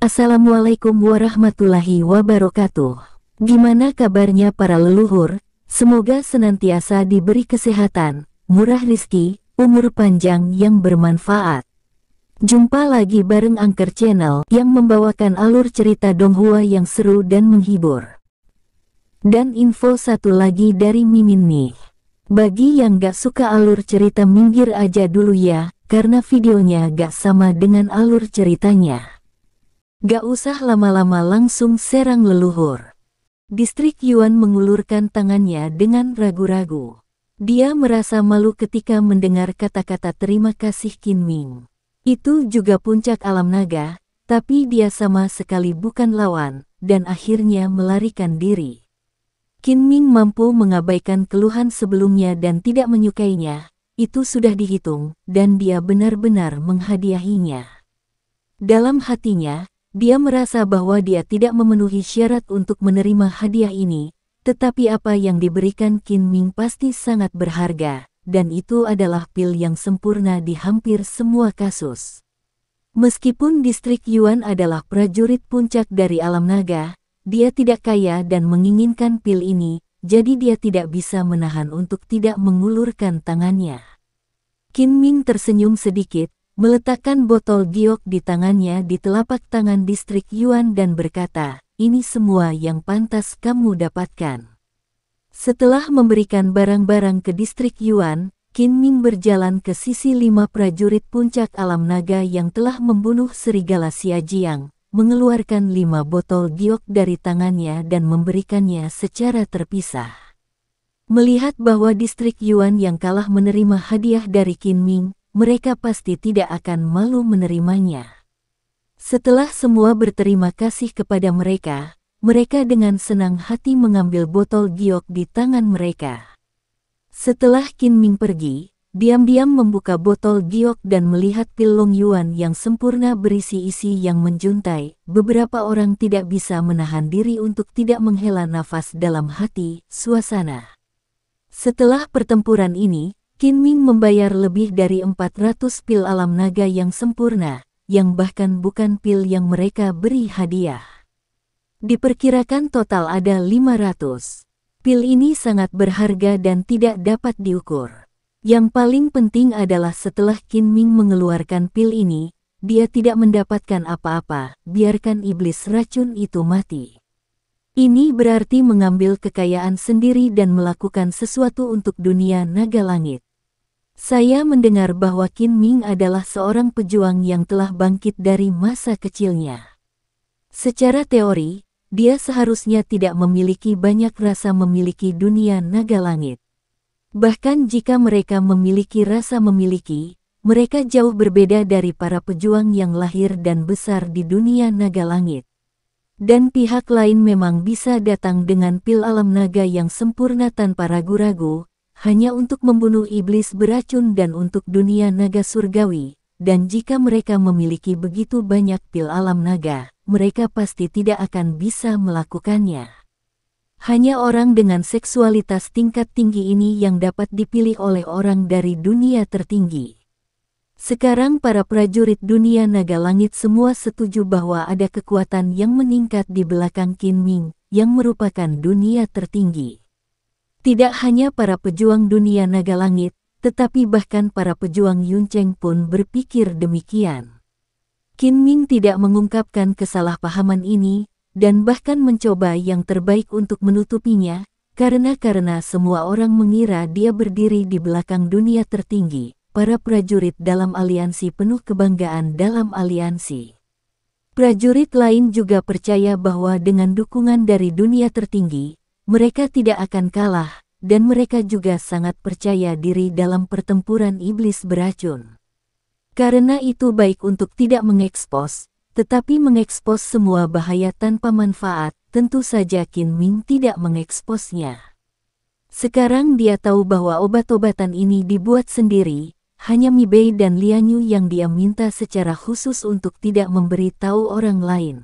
Assalamualaikum warahmatullahi wabarakatuh. Gimana kabarnya para leluhur? Semoga senantiasa diberi kesehatan, murah rizki, umur panjang yang bermanfaat. Jumpa lagi bareng Angker Channel yang membawakan alur cerita Donghua yang seru dan menghibur. Dan info satu lagi dari Mimin nih. Bagi yang gak suka alur cerita minggir aja dulu ya, karena videonya gak sama dengan alur ceritanya. Gak usah lama-lama langsung serang leluhur. Distrik Yuan mengulurkan tangannya dengan ragu-ragu. Dia merasa malu ketika mendengar kata-kata terima kasih Qin Ming. Itu juga puncak alam naga, tapi dia sama sekali bukan lawan, dan akhirnya melarikan diri. Qin Ming mampu mengabaikan keluhan sebelumnya dan tidak menyukainya, itu sudah dihitung, dan dia benar-benar menghadiahinya. Dalam hatinya, dia merasa bahwa dia tidak memenuhi syarat untuk menerima hadiah ini, tetapi apa yang diberikan Qin Ming pasti sangat berharga, dan itu adalah pil yang sempurna di hampir semua kasus. Meskipun distrik Yuan adalah prajurit puncak dari alam naga, dia tidak kaya dan menginginkan pil ini, jadi dia tidak bisa menahan untuk tidak mengulurkan tangannya. Qin Ming tersenyum sedikit, meletakkan botol giok di tangannya di telapak tangan distrik Yuan dan berkata, ini semua yang pantas kamu dapatkan. Setelah memberikan barang-barang ke distrik Yuan, Qin Ming berjalan ke sisi lima prajurit puncak alam naga yang telah membunuh serigala Xiajiang, mengeluarkan lima botol giok dari tangannya dan memberikannya secara terpisah. Melihat bahwa distrik Yuan yang kalah menerima hadiah dari Qin Ming, mereka pasti tidak akan malu menerimanya. Setelah semua berterima kasih kepada mereka, mereka dengan senang hati mengambil botol giok di tangan mereka. Setelah Qin Ming pergi, diam-diam membuka botol giok dan melihat pil Long Yuan yang sempurna berisi isi yang menjuntai. Beberapa orang tidak bisa menahan diri untuk tidak menghela nafas dalam hati, suasana. Setelah pertempuran ini, Qin Ming membayar lebih dari 400 pil alam naga yang sempurna, yang bahkan bukan pil yang mereka beri hadiah. Diperkirakan total ada 500. Pil ini sangat berharga dan tidak dapat diukur. Yang paling penting adalah setelah Qin Ming mengeluarkan pil ini, dia tidak mendapatkan apa-apa, biarkan iblis racun itu mati. Ini berarti mengambil kekayaan sendiri dan melakukan sesuatu untuk dunia naga langit. Saya mendengar bahwa Qin Ming adalah seorang pejuang yang telah bangkit dari masa kecilnya. Secara teori, dia seharusnya tidak memiliki banyak rasa memiliki dunia naga langit. Bahkan jika mereka memiliki rasa memiliki, mereka jauh berbeda dari para pejuang yang lahir dan besar di dunia naga langit. Dan pihak lain memang bisa datang dengan pil alam naga yang sempurna tanpa ragu-ragu, hanya untuk membunuh iblis beracun dan untuk dunia naga surgawi, dan jika mereka memiliki begitu banyak pil alam naga, mereka pasti tidak akan bisa melakukannya. Hanya orang dengan seksualitas tingkat tinggi ini yang dapat dipilih oleh orang dari dunia tertinggi. Sekarang para prajurit dunia naga langit semua setuju bahwa ada kekuatan yang meningkat di belakang Qin Ming, yang merupakan dunia tertinggi. Tidak hanya para pejuang dunia naga langit, tetapi bahkan para pejuang Yun Cheng pun berpikir demikian. Qin Ming tidak mengungkapkan kesalahpahaman ini, dan bahkan mencoba yang terbaik untuk menutupinya, karena karena semua orang mengira dia berdiri di belakang dunia tertinggi, para prajurit dalam aliansi penuh kebanggaan dalam aliansi. Prajurit lain juga percaya bahwa dengan dukungan dari dunia tertinggi, mereka tidak akan kalah, dan mereka juga sangat percaya diri dalam pertempuran iblis beracun. Karena itu baik untuk tidak mengekspos, tetapi mengekspos semua bahaya tanpa manfaat, tentu saja Qin Ming tidak mengeksposnya. Sekarang dia tahu bahwa obat-obatan ini dibuat sendiri, hanya Mi Bei dan Lianyu yang dia minta secara khusus untuk tidak memberi tahu orang lain.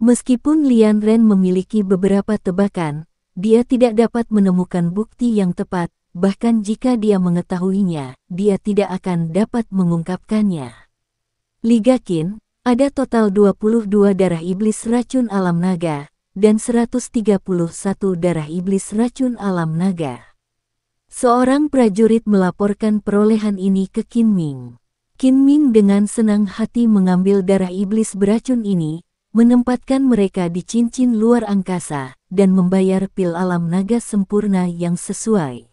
Meskipun Lian Ren memiliki beberapa tebakan, dia tidak dapat menemukan bukti yang tepat, bahkan jika dia mengetahuinya, dia tidak akan dapat mengungkapkannya. Liga Ligakin, ada total 22 darah iblis racun alam naga, dan 131 darah iblis racun alam naga. Seorang prajurit melaporkan perolehan ini ke Ming. Qin Ming dengan senang hati mengambil darah iblis beracun ini, menempatkan mereka di cincin luar angkasa, dan membayar pil alam naga sempurna yang sesuai.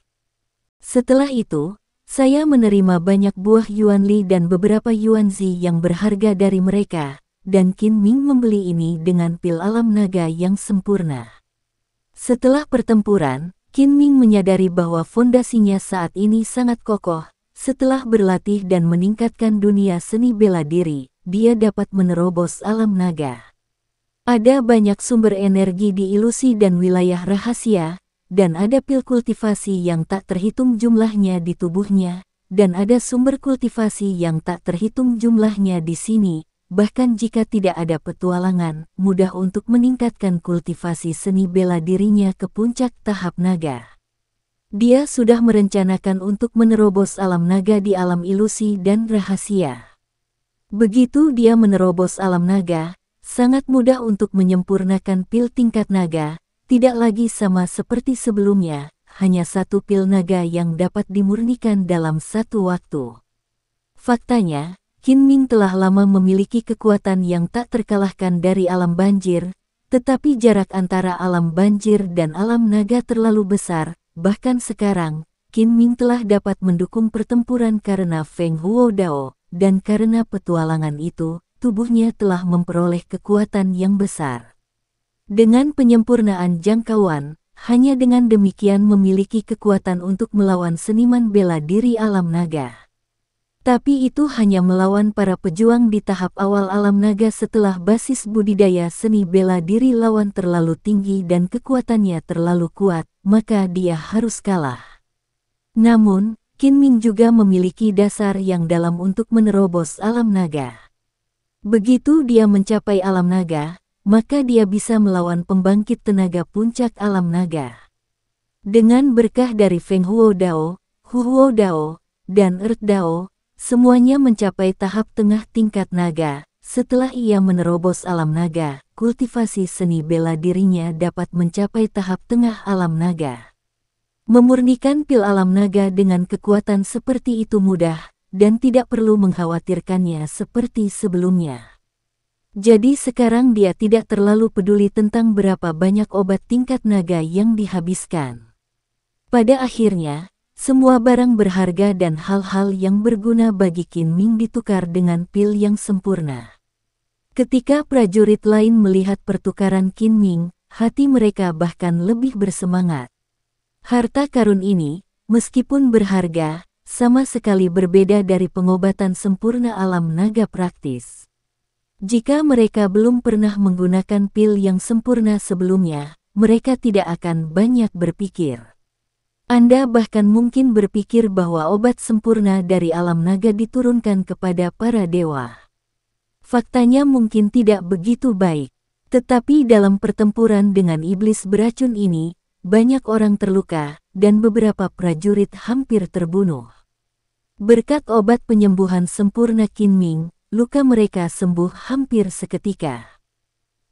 Setelah itu, saya menerima banyak buah Yuan Li dan beberapa Yuan Zi yang berharga dari mereka, dan Qin Ming membeli ini dengan pil alam naga yang sempurna. Setelah pertempuran, Qin Ming menyadari bahwa fondasinya saat ini sangat kokoh, setelah berlatih dan meningkatkan dunia seni bela diri, dia dapat menerobos alam naga. Ada banyak sumber energi di ilusi dan wilayah rahasia, dan ada pil kultivasi yang tak terhitung jumlahnya di tubuhnya, dan ada sumber kultivasi yang tak terhitung jumlahnya di sini, Bahkan jika tidak ada petualangan, mudah untuk meningkatkan kultivasi seni bela dirinya ke puncak tahap naga. Dia sudah merencanakan untuk menerobos alam naga di alam ilusi dan rahasia. Begitu dia menerobos alam naga, sangat mudah untuk menyempurnakan pil tingkat naga, tidak lagi sama seperti sebelumnya, hanya satu pil naga yang dapat dimurnikan dalam satu waktu. Faktanya, Qin Ming telah lama memiliki kekuatan yang tak terkalahkan dari alam banjir, tetapi jarak antara alam banjir dan alam naga terlalu besar, bahkan sekarang, Qin Ming telah dapat mendukung pertempuran karena Feng Huo Dao, dan karena petualangan itu, tubuhnya telah memperoleh kekuatan yang besar. Dengan penyempurnaan jangkauan, hanya dengan demikian memiliki kekuatan untuk melawan seniman bela diri alam naga. Tapi itu hanya melawan para pejuang di tahap awal alam naga setelah basis budidaya seni bela diri lawan terlalu tinggi dan kekuatannya terlalu kuat, maka dia harus kalah. Namun, Qin Ming juga memiliki dasar yang dalam untuk menerobos alam naga. Begitu dia mencapai alam naga, maka dia bisa melawan pembangkit tenaga puncak alam naga. Dengan berkah dari Feng Huo Dao, Huo Dao, dan Earth Dao, semuanya mencapai tahap tengah tingkat naga. Setelah ia menerobos alam naga, kultivasi seni bela dirinya dapat mencapai tahap tengah alam naga. Memurnikan pil alam naga dengan kekuatan seperti itu mudah, dan tidak perlu mengkhawatirkannya seperti sebelumnya. Jadi sekarang dia tidak terlalu peduli tentang berapa banyak obat tingkat naga yang dihabiskan. Pada akhirnya, semua barang berharga dan hal-hal yang berguna bagi Qin Ming ditukar dengan pil yang sempurna. Ketika prajurit lain melihat pertukaran Qin Ming, hati mereka bahkan lebih bersemangat. Harta karun ini, meskipun berharga, sama sekali berbeda dari pengobatan sempurna alam naga praktis. Jika mereka belum pernah menggunakan pil yang sempurna sebelumnya, mereka tidak akan banyak berpikir. Anda bahkan mungkin berpikir bahwa obat sempurna dari alam naga diturunkan kepada para dewa. Faktanya mungkin tidak begitu baik. Tetapi dalam pertempuran dengan iblis beracun ini, banyak orang terluka, dan beberapa prajurit hampir terbunuh. Berkat obat penyembuhan sempurna Qin Ming, luka mereka sembuh hampir seketika.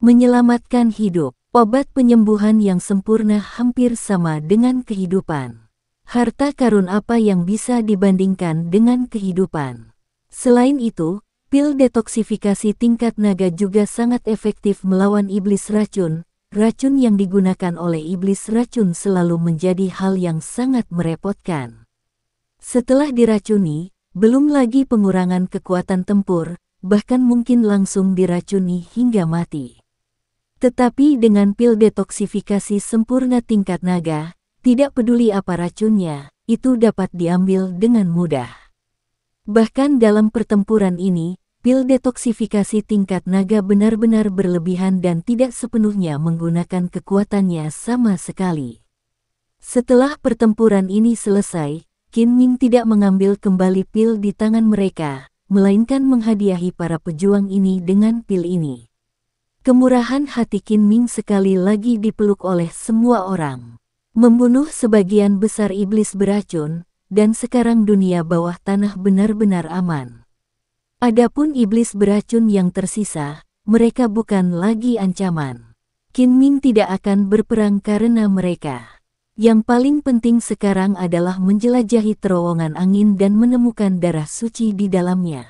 Menyelamatkan hidup, obat penyembuhan yang sempurna hampir sama dengan kehidupan. Harta karun apa yang bisa dibandingkan dengan kehidupan? Selain itu, pil detoksifikasi tingkat naga juga sangat efektif melawan iblis racun. Racun yang digunakan oleh iblis racun selalu menjadi hal yang sangat merepotkan. Setelah diracuni, belum lagi pengurangan kekuatan tempur, bahkan mungkin langsung diracuni hingga mati. Tetapi dengan pil detoksifikasi sempurna tingkat naga, tidak peduli apa racunnya, itu dapat diambil dengan mudah. Bahkan dalam pertempuran ini, pil detoksifikasi tingkat naga benar-benar berlebihan dan tidak sepenuhnya menggunakan kekuatannya sama sekali. Setelah pertempuran ini selesai, Qin Ming tidak mengambil kembali pil di tangan mereka, melainkan menghadiahi para pejuang ini dengan pil ini. Kemurahan hati Qin Ming sekali lagi dipeluk oleh semua orang. Membunuh sebagian besar iblis beracun, dan sekarang dunia bawah tanah benar-benar aman. Adapun iblis beracun yang tersisa, mereka bukan lagi ancaman. Qin Ming tidak akan berperang karena mereka. Yang paling penting sekarang adalah menjelajahi terowongan angin dan menemukan darah suci di dalamnya.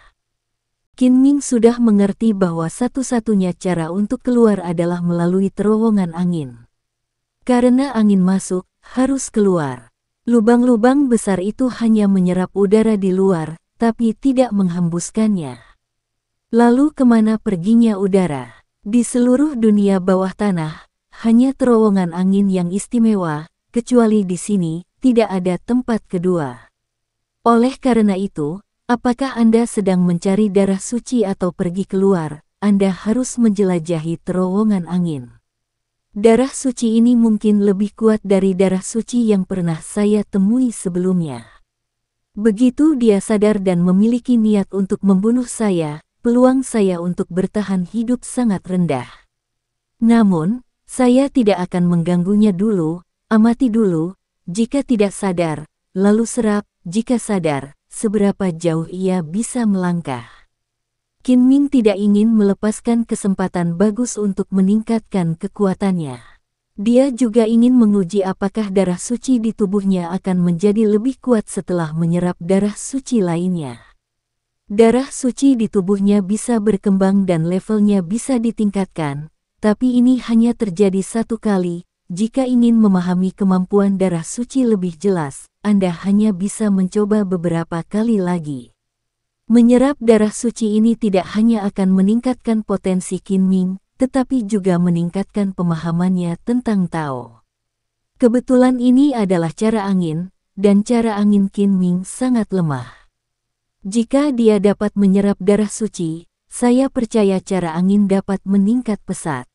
Qin Ming sudah mengerti bahwa satu-satunya cara untuk keluar adalah melalui terowongan angin. Karena angin masuk, harus keluar. Lubang-lubang besar itu hanya menyerap udara di luar, tapi tidak menghembuskannya. Lalu kemana perginya udara? Di seluruh dunia bawah tanah, hanya terowongan angin yang istimewa, kecuali di sini, tidak ada tempat kedua. Oleh karena itu, apakah Anda sedang mencari darah suci atau pergi keluar, Anda harus menjelajahi terowongan angin. Darah suci ini mungkin lebih kuat dari darah suci yang pernah saya temui sebelumnya. Begitu dia sadar dan memiliki niat untuk membunuh saya, peluang saya untuk bertahan hidup sangat rendah. Namun, saya tidak akan mengganggunya dulu, Amati dulu, jika tidak sadar, lalu serap, jika sadar, seberapa jauh ia bisa melangkah. Qin Ming tidak ingin melepaskan kesempatan bagus untuk meningkatkan kekuatannya. Dia juga ingin menguji apakah darah suci di tubuhnya akan menjadi lebih kuat setelah menyerap darah suci lainnya. Darah suci di tubuhnya bisa berkembang dan levelnya bisa ditingkatkan, tapi ini hanya terjadi satu kali, jika ingin memahami kemampuan darah suci lebih jelas, Anda hanya bisa mencoba beberapa kali lagi. Menyerap darah suci ini tidak hanya akan meningkatkan potensi Ming, tetapi juga meningkatkan pemahamannya tentang Tao. Kebetulan ini adalah cara angin, dan cara angin Ming sangat lemah. Jika dia dapat menyerap darah suci, saya percaya cara angin dapat meningkat pesat.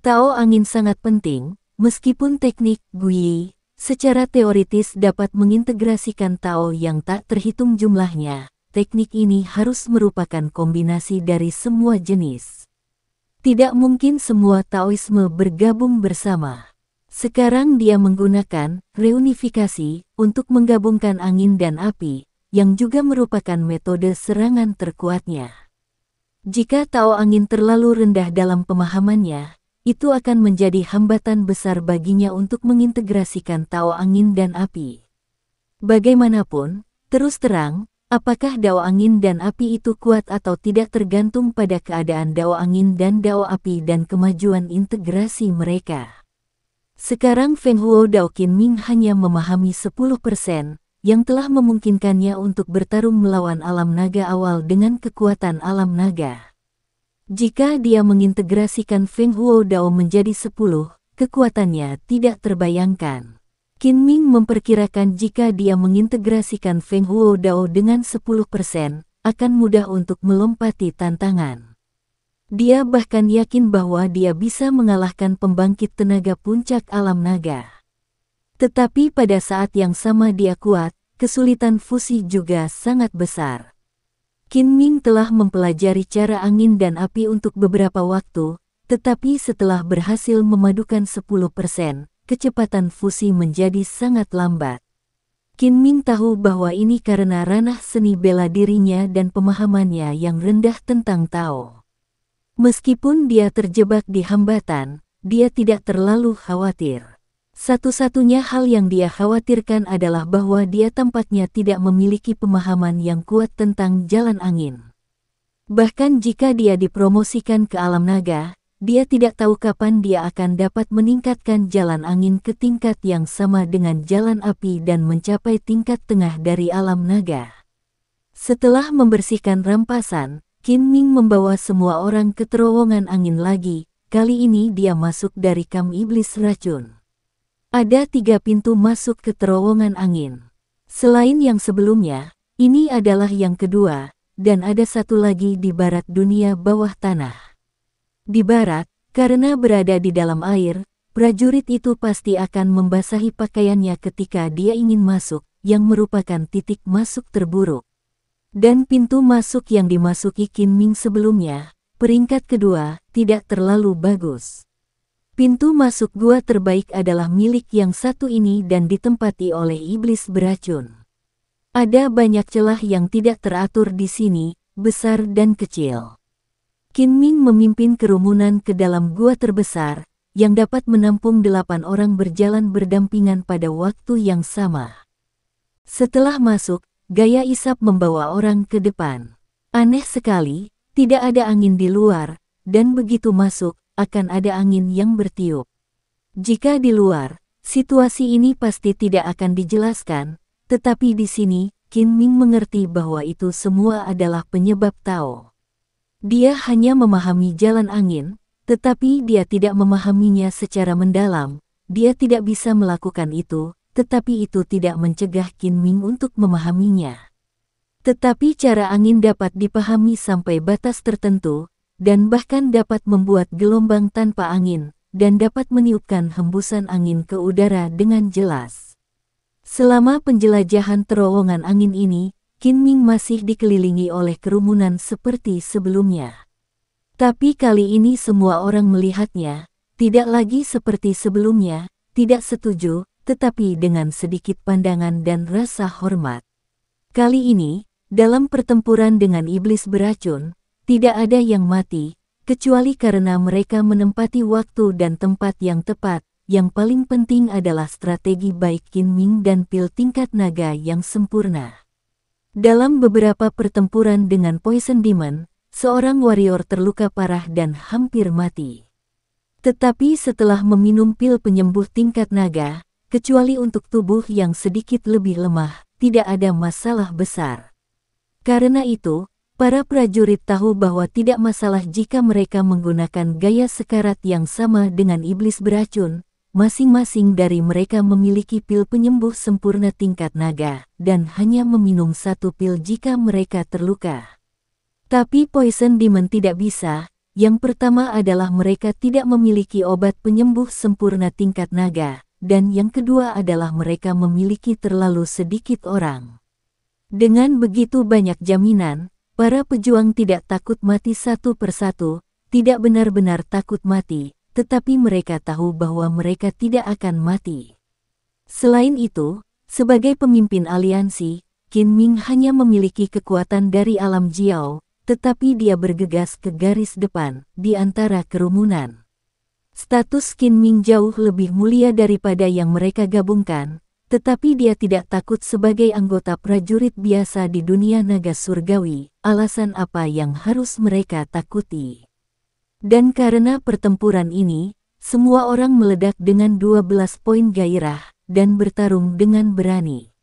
Tao angin sangat penting, Meskipun teknik Guyi secara teoritis dapat mengintegrasikan Tao yang tak terhitung jumlahnya, teknik ini harus merupakan kombinasi dari semua jenis. Tidak mungkin semua Taoisme bergabung bersama. Sekarang dia menggunakan reunifikasi untuk menggabungkan angin dan api, yang juga merupakan metode serangan terkuatnya. Jika Tao angin terlalu rendah dalam pemahamannya, itu akan menjadi hambatan besar baginya untuk mengintegrasikan Tao Angin dan Api. Bagaimanapun, terus terang, apakah Dao Angin dan Api itu kuat atau tidak tergantung pada keadaan Dao Angin dan Dao Api dan kemajuan integrasi mereka. Sekarang Feng Huo Dao Qin Ming hanya memahami 10% yang telah memungkinkannya untuk bertarung melawan alam naga awal dengan kekuatan alam naga. Jika dia mengintegrasikan Feng Huo Dao menjadi sepuluh, kekuatannya tidak terbayangkan. Qin Ming memperkirakan jika dia mengintegrasikan Feng Huo Dao dengan sepuluh persen, akan mudah untuk melompati tantangan. Dia bahkan yakin bahwa dia bisa mengalahkan pembangkit tenaga puncak alam naga. Tetapi pada saat yang sama dia kuat, kesulitan fusi juga sangat besar. Qin Ming telah mempelajari cara angin dan api untuk beberapa waktu, tetapi setelah berhasil memadukan 10%, kecepatan fusi menjadi sangat lambat. Qin Ming tahu bahwa ini karena ranah seni bela dirinya dan pemahamannya yang rendah tentang Tao. Meskipun dia terjebak di hambatan, dia tidak terlalu khawatir. Satu-satunya hal yang dia khawatirkan adalah bahwa dia tempatnya tidak memiliki pemahaman yang kuat tentang jalan angin. Bahkan jika dia dipromosikan ke alam naga, dia tidak tahu kapan dia akan dapat meningkatkan jalan angin ke tingkat yang sama dengan jalan api dan mencapai tingkat tengah dari alam naga. Setelah membersihkan rampasan, Kim Ming membawa semua orang ke terowongan angin lagi, kali ini dia masuk dari kam iblis racun. Ada tiga pintu masuk ke terowongan angin. Selain yang sebelumnya, ini adalah yang kedua, dan ada satu lagi di barat dunia bawah tanah. Di barat, karena berada di dalam air, prajurit itu pasti akan membasahi pakaiannya ketika dia ingin masuk, yang merupakan titik masuk terburuk. Dan pintu masuk yang dimasuki Kim Ming sebelumnya, peringkat kedua, tidak terlalu bagus. Pintu masuk gua terbaik adalah milik yang satu ini dan ditempati oleh iblis beracun. Ada banyak celah yang tidak teratur di sini, besar dan kecil. Qin Ming memimpin kerumunan ke dalam gua terbesar, yang dapat menampung delapan orang berjalan berdampingan pada waktu yang sama. Setelah masuk, gaya isap membawa orang ke depan. Aneh sekali, tidak ada angin di luar, dan begitu masuk, akan ada angin yang bertiup. Jika di luar, situasi ini pasti tidak akan dijelaskan, tetapi di sini, Qin Ming mengerti bahwa itu semua adalah penyebab Tao. Dia hanya memahami jalan angin, tetapi dia tidak memahaminya secara mendalam, dia tidak bisa melakukan itu, tetapi itu tidak mencegah Qin Ming untuk memahaminya. Tetapi cara angin dapat dipahami sampai batas tertentu, dan bahkan dapat membuat gelombang tanpa angin, dan dapat meniupkan hembusan angin ke udara dengan jelas. Selama penjelajahan terowongan angin ini, Qin Ming masih dikelilingi oleh kerumunan seperti sebelumnya. Tapi kali ini semua orang melihatnya, tidak lagi seperti sebelumnya, tidak setuju, tetapi dengan sedikit pandangan dan rasa hormat. Kali ini, dalam pertempuran dengan iblis beracun, tidak ada yang mati, kecuali karena mereka menempati waktu dan tempat yang tepat. Yang paling penting adalah strategi baik Qin Ming dan pil tingkat naga yang sempurna. Dalam beberapa pertempuran dengan Poison Demon, seorang warrior terluka parah dan hampir mati. Tetapi setelah meminum pil penyembuh tingkat naga, kecuali untuk tubuh yang sedikit lebih lemah, tidak ada masalah besar. Karena itu, Para prajurit tahu bahwa tidak masalah jika mereka menggunakan gaya sekarat yang sama dengan iblis beracun. Masing-masing dari mereka memiliki pil penyembuh sempurna tingkat naga, dan hanya meminum satu pil jika mereka terluka. Tapi Poison Demon tidak bisa. Yang pertama adalah mereka tidak memiliki obat penyembuh sempurna tingkat naga, dan yang kedua adalah mereka memiliki terlalu sedikit orang. Dengan begitu banyak jaminan, Para pejuang tidak takut mati satu persatu, tidak benar-benar takut mati, tetapi mereka tahu bahwa mereka tidak akan mati. Selain itu, sebagai pemimpin aliansi, Qin Ming hanya memiliki kekuatan dari alam Jiao, tetapi dia bergegas ke garis depan di antara kerumunan. Status Qin Ming jauh lebih mulia daripada yang mereka gabungkan, tetapi dia tidak takut sebagai anggota prajurit biasa di dunia naga surgawi, alasan apa yang harus mereka takuti. Dan karena pertempuran ini, semua orang meledak dengan 12 poin gairah dan bertarung dengan berani.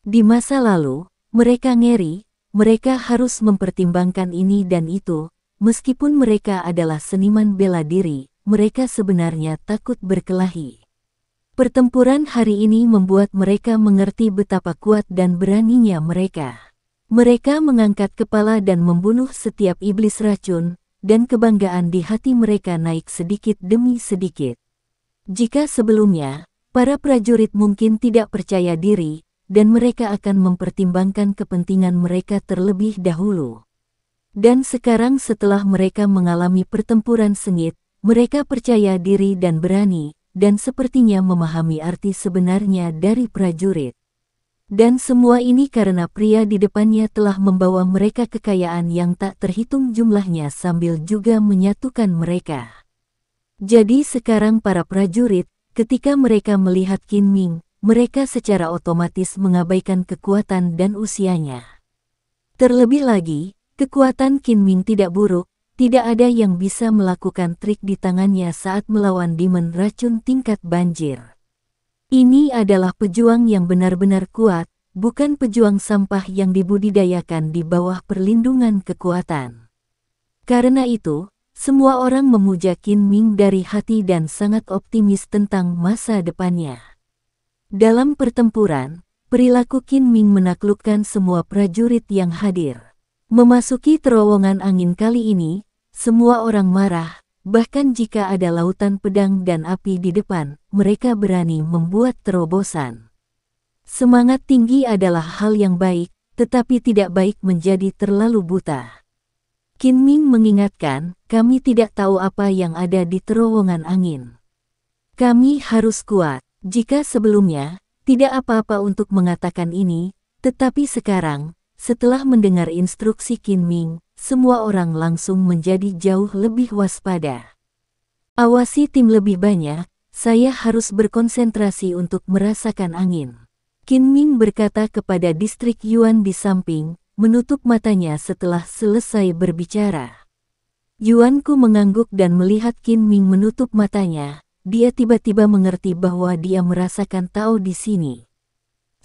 Di masa lalu, mereka ngeri, mereka harus mempertimbangkan ini dan itu, meskipun mereka adalah seniman bela diri, mereka sebenarnya takut berkelahi. Pertempuran hari ini membuat mereka mengerti betapa kuat dan beraninya mereka. Mereka mengangkat kepala dan membunuh setiap iblis racun, dan kebanggaan di hati mereka naik sedikit demi sedikit. Jika sebelumnya, para prajurit mungkin tidak percaya diri, dan mereka akan mempertimbangkan kepentingan mereka terlebih dahulu. Dan sekarang setelah mereka mengalami pertempuran sengit, mereka percaya diri dan berani, dan sepertinya memahami arti sebenarnya dari prajurit. Dan semua ini karena pria di depannya telah membawa mereka kekayaan yang tak terhitung jumlahnya sambil juga menyatukan mereka. Jadi sekarang para prajurit, ketika mereka melihat Qin Ming, mereka secara otomatis mengabaikan kekuatan dan usianya. Terlebih lagi, kekuatan Qin Ming tidak buruk, tidak ada yang bisa melakukan trik di tangannya saat melawan demon racun tingkat banjir. Ini adalah pejuang yang benar-benar kuat, bukan pejuang sampah yang dibudidayakan di bawah perlindungan kekuatan. Karena itu, semua orang memuja Qin Ming dari hati dan sangat optimis tentang masa depannya. Dalam pertempuran, perilaku Qin Ming menaklukkan semua prajurit yang hadir. Memasuki terowongan angin kali ini, semua orang marah, bahkan jika ada lautan pedang dan api di depan, mereka berani membuat terobosan. Semangat tinggi adalah hal yang baik, tetapi tidak baik menjadi terlalu buta. Qin Ming mengingatkan, kami tidak tahu apa yang ada di terowongan angin. Kami harus kuat. Jika sebelumnya, tidak apa-apa untuk mengatakan ini, tetapi sekarang, setelah mendengar instruksi Qin Ming, semua orang langsung menjadi jauh lebih waspada. Awasi tim lebih banyak, saya harus berkonsentrasi untuk merasakan angin. Qin Ming berkata kepada distrik Yuan di samping, menutup matanya setelah selesai berbicara. Yuan Ku mengangguk dan melihat Qin Ming menutup matanya, dia tiba-tiba mengerti bahwa dia merasakan Tao di sini.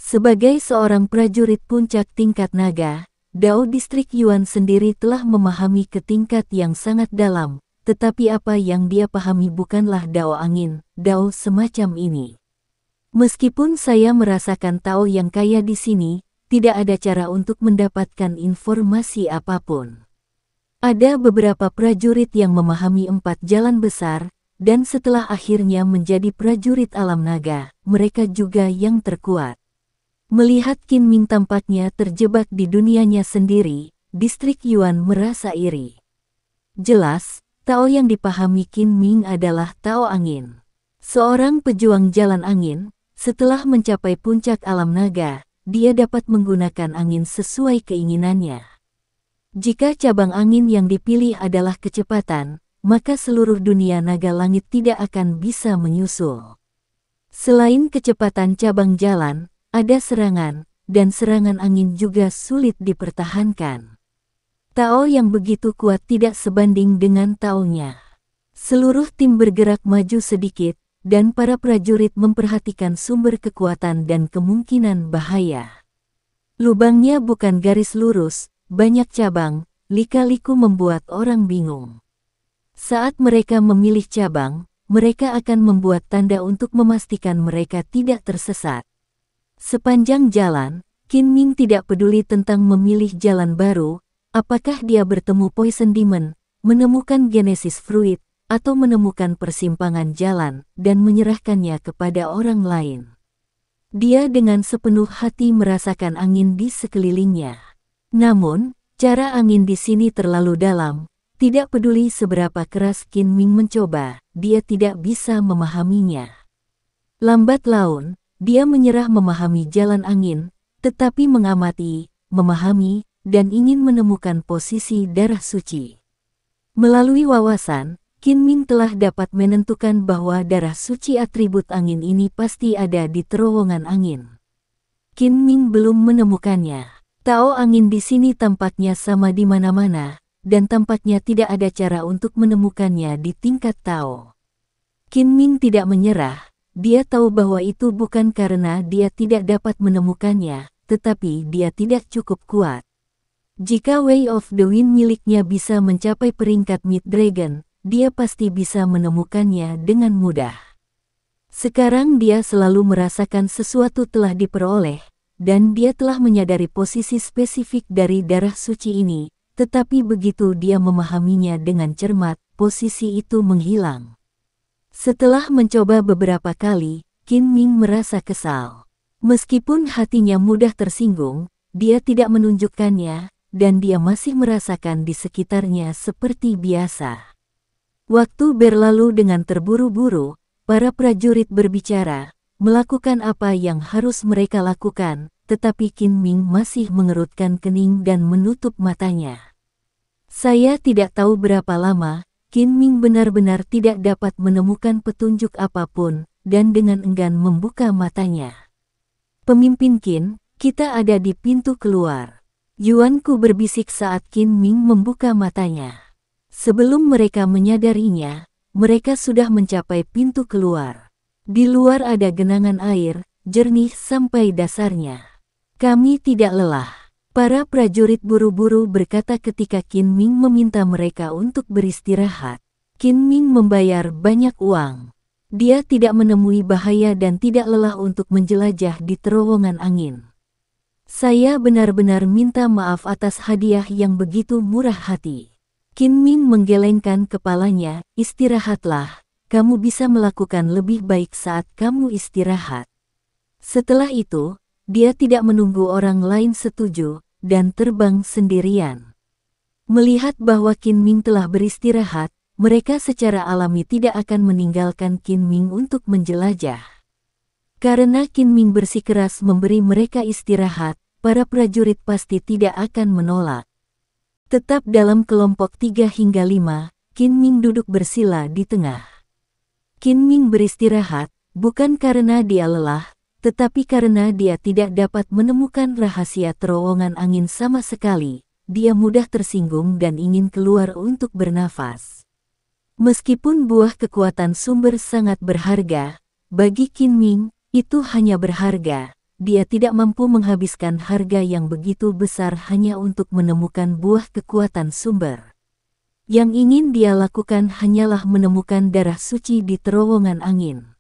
Sebagai seorang prajurit puncak tingkat naga, Dao Distrik Yuan sendiri telah memahami ke tingkat yang sangat dalam, tetapi apa yang dia pahami bukanlah Dao angin, Dao semacam ini. Meskipun saya merasakan Tao yang kaya di sini, tidak ada cara untuk mendapatkan informasi apapun. Ada beberapa prajurit yang memahami empat jalan besar, dan setelah akhirnya menjadi prajurit alam naga, mereka juga yang terkuat. Melihat Qin Ming tampaknya terjebak di dunianya sendiri, distrik Yuan merasa iri. Jelas, Tao yang dipahami Qin Ming adalah Tao Angin. Seorang pejuang jalan angin, setelah mencapai puncak alam naga, dia dapat menggunakan angin sesuai keinginannya. Jika cabang angin yang dipilih adalah kecepatan, maka seluruh dunia naga langit tidak akan bisa menyusul. Selain kecepatan cabang jalan, ada serangan, dan serangan angin juga sulit dipertahankan. Tao yang begitu kuat tidak sebanding dengan tao Seluruh tim bergerak maju sedikit, dan para prajurit memperhatikan sumber kekuatan dan kemungkinan bahaya. Lubangnya bukan garis lurus, banyak cabang, lika-liku membuat orang bingung. Saat mereka memilih cabang, mereka akan membuat tanda untuk memastikan mereka tidak tersesat. Sepanjang jalan, Qin Ming tidak peduli tentang memilih jalan baru, apakah dia bertemu Poison Demon, menemukan Genesis Fruit, atau menemukan persimpangan jalan dan menyerahkannya kepada orang lain. Dia dengan sepenuh hati merasakan angin di sekelilingnya. Namun, cara angin di sini terlalu dalam, tidak peduli seberapa keras Qin Ming mencoba, dia tidak bisa memahaminya. Lambat laun, dia menyerah memahami jalan angin, tetapi mengamati, memahami, dan ingin menemukan posisi darah suci. Melalui wawasan, Qin Ming telah dapat menentukan bahwa darah suci atribut angin ini pasti ada di terowongan angin. Qin Ming belum menemukannya. Tao angin di sini tempatnya sama di mana-mana, dan tampaknya tidak ada cara untuk menemukannya di tingkat Tao. Qin Ming tidak menyerah, dia tahu bahwa itu bukan karena dia tidak dapat menemukannya, tetapi dia tidak cukup kuat. Jika Way of the Wind miliknya bisa mencapai peringkat Mid Dragon, dia pasti bisa menemukannya dengan mudah. Sekarang dia selalu merasakan sesuatu telah diperoleh, dan dia telah menyadari posisi spesifik dari darah suci ini, tetapi begitu dia memahaminya dengan cermat, posisi itu menghilang. Setelah mencoba beberapa kali, Qin Ming merasa kesal. Meskipun hatinya mudah tersinggung, dia tidak menunjukkannya, dan dia masih merasakan di sekitarnya seperti biasa. Waktu berlalu dengan terburu-buru, para prajurit berbicara, melakukan apa yang harus mereka lakukan, tetapi Qin Ming masih mengerutkan kening dan menutup matanya. Saya tidak tahu berapa lama, Qin Ming benar-benar tidak dapat menemukan petunjuk apapun, dan dengan enggan membuka matanya. Pemimpin Qin, kita ada di pintu keluar. Yuan Ku berbisik saat Qin Ming membuka matanya. Sebelum mereka menyadarinya, mereka sudah mencapai pintu keluar. Di luar ada genangan air, jernih sampai dasarnya. Kami tidak lelah. Para prajurit buru-buru berkata ketika Qin Ming meminta mereka untuk beristirahat. Qin Ming membayar banyak uang. Dia tidak menemui bahaya dan tidak lelah untuk menjelajah di terowongan angin. Saya benar-benar minta maaf atas hadiah yang begitu murah hati. Qin Ming menggelengkan kepalanya, istirahatlah, kamu bisa melakukan lebih baik saat kamu istirahat. Setelah itu, dia tidak menunggu orang lain setuju dan terbang sendirian. Melihat bahwa Qin Ming telah beristirahat, mereka secara alami tidak akan meninggalkan Qin Ming untuk menjelajah. Karena Qin Ming bersikeras memberi mereka istirahat, para prajurit pasti tidak akan menolak. Tetap dalam kelompok 3 hingga 5, Qin Ming duduk bersila di tengah. Qin Ming beristirahat, bukan karena dia lelah, tetapi karena dia tidak dapat menemukan rahasia terowongan angin sama sekali, dia mudah tersinggung dan ingin keluar untuk bernafas. Meskipun buah kekuatan sumber sangat berharga, bagi Qin Ming, itu hanya berharga. Dia tidak mampu menghabiskan harga yang begitu besar hanya untuk menemukan buah kekuatan sumber. Yang ingin dia lakukan hanyalah menemukan darah suci di terowongan angin.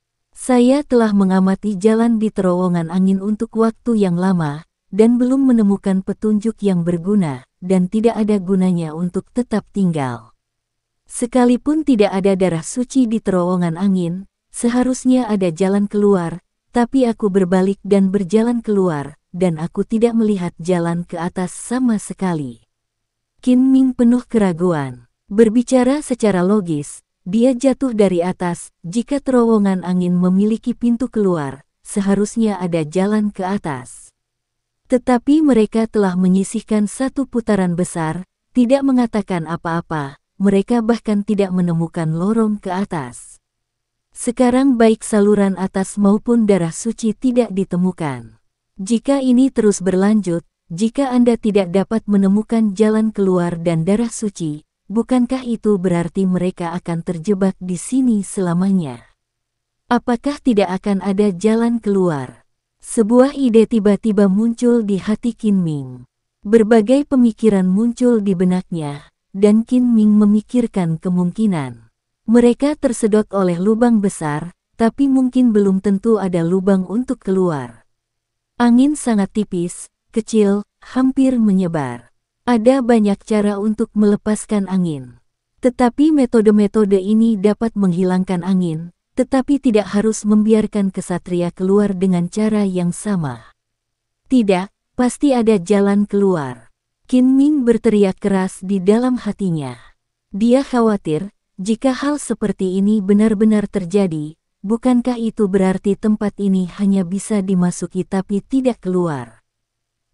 Saya telah mengamati jalan di terowongan angin untuk waktu yang lama, dan belum menemukan petunjuk yang berguna, dan tidak ada gunanya untuk tetap tinggal. Sekalipun tidak ada darah suci di terowongan angin, seharusnya ada jalan keluar, tapi aku berbalik dan berjalan keluar, dan aku tidak melihat jalan ke atas sama sekali. Qin Ming penuh keraguan. Berbicara secara logis, dia jatuh dari atas, jika terowongan angin memiliki pintu keluar, seharusnya ada jalan ke atas. Tetapi mereka telah menyisihkan satu putaran besar, tidak mengatakan apa-apa, mereka bahkan tidak menemukan lorong ke atas. Sekarang baik saluran atas maupun darah suci tidak ditemukan. Jika ini terus berlanjut, jika Anda tidak dapat menemukan jalan keluar dan darah suci, bukankah itu berarti mereka akan terjebak di sini selamanya? Apakah tidak akan ada jalan keluar? Sebuah ide tiba-tiba muncul di hati Qin Ming. Berbagai pemikiran muncul di benaknya, dan Qin Ming memikirkan kemungkinan. Mereka tersedot oleh lubang besar, tapi mungkin belum tentu ada lubang untuk keluar. Angin sangat tipis, kecil, hampir menyebar. Ada banyak cara untuk melepaskan angin. Tetapi metode-metode ini dapat menghilangkan angin, tetapi tidak harus membiarkan kesatria keluar dengan cara yang sama. Tidak, pasti ada jalan keluar. Qin Ming berteriak keras di dalam hatinya. Dia khawatir, jika hal seperti ini benar-benar terjadi, bukankah itu berarti tempat ini hanya bisa dimasuki tapi tidak keluar?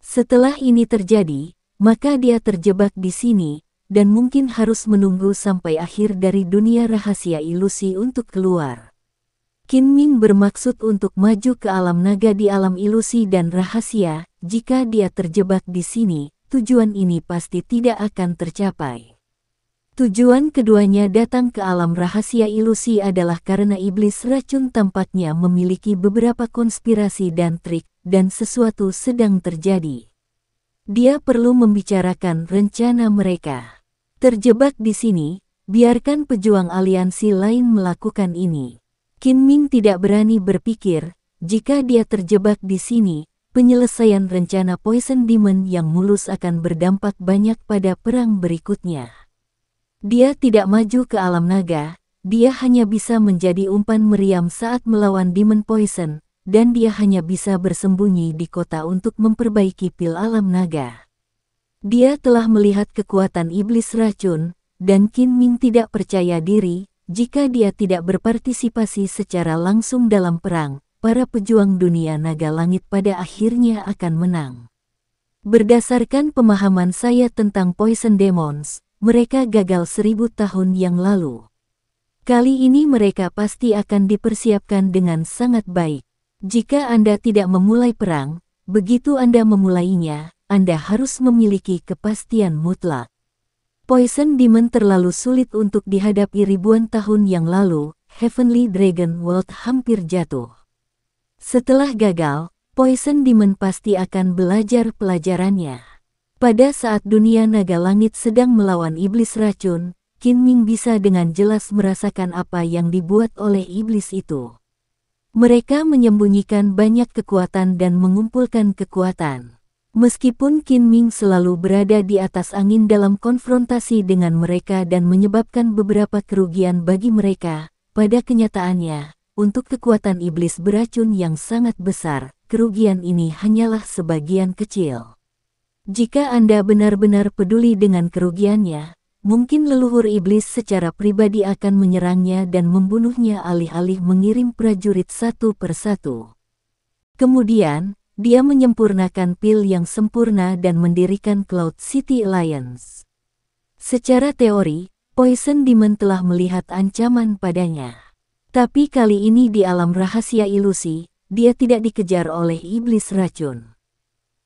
Setelah ini terjadi, maka dia terjebak di sini, dan mungkin harus menunggu sampai akhir dari dunia rahasia ilusi untuk keluar. Qin Ming bermaksud untuk maju ke alam naga di alam ilusi dan rahasia, jika dia terjebak di sini, tujuan ini pasti tidak akan tercapai. Tujuan keduanya datang ke alam rahasia ilusi adalah karena iblis racun tampaknya memiliki beberapa konspirasi dan trik, dan sesuatu sedang terjadi dia perlu membicarakan rencana mereka. Terjebak di sini, biarkan pejuang aliansi lain melakukan ini. Qin Ming tidak berani berpikir, jika dia terjebak di sini, penyelesaian rencana Poison Demon yang mulus akan berdampak banyak pada perang berikutnya. Dia tidak maju ke alam naga, dia hanya bisa menjadi umpan meriam saat melawan Demon Poison, dan dia hanya bisa bersembunyi di kota untuk memperbaiki pil alam naga. Dia telah melihat kekuatan iblis racun, dan Qin Ming tidak percaya diri, jika dia tidak berpartisipasi secara langsung dalam perang, para pejuang dunia naga langit pada akhirnya akan menang. Berdasarkan pemahaman saya tentang Poison Demons, mereka gagal seribu tahun yang lalu. Kali ini mereka pasti akan dipersiapkan dengan sangat baik. Jika Anda tidak memulai perang, begitu Anda memulainya, Anda harus memiliki kepastian mutlak. Poison Demon terlalu sulit untuk dihadapi ribuan tahun yang lalu, Heavenly Dragon World hampir jatuh. Setelah gagal, Poison Demon pasti akan belajar pelajarannya. Pada saat dunia naga langit sedang melawan iblis racun, Qin Ming bisa dengan jelas merasakan apa yang dibuat oleh iblis itu. Mereka menyembunyikan banyak kekuatan dan mengumpulkan kekuatan. Meskipun Qin Ming selalu berada di atas angin dalam konfrontasi dengan mereka dan menyebabkan beberapa kerugian bagi mereka, pada kenyataannya, untuk kekuatan iblis beracun yang sangat besar, kerugian ini hanyalah sebagian kecil. Jika Anda benar-benar peduli dengan kerugiannya, mungkin leluhur iblis secara pribadi akan menyerangnya dan membunuhnya alih-alih mengirim prajurit satu persatu. Kemudian, dia menyempurnakan pil yang sempurna dan mendirikan Cloud City Alliance. Secara teori, Poison Demon telah melihat ancaman padanya. Tapi kali ini di alam rahasia ilusi, dia tidak dikejar oleh iblis racun.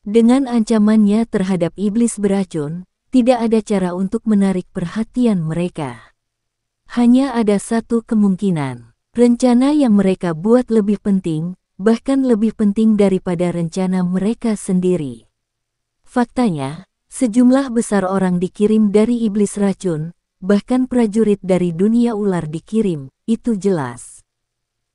Dengan ancamannya terhadap iblis beracun, tidak ada cara untuk menarik perhatian mereka. Hanya ada satu kemungkinan, rencana yang mereka buat lebih penting, bahkan lebih penting daripada rencana mereka sendiri. Faktanya, sejumlah besar orang dikirim dari iblis racun, bahkan prajurit dari dunia ular dikirim, itu jelas.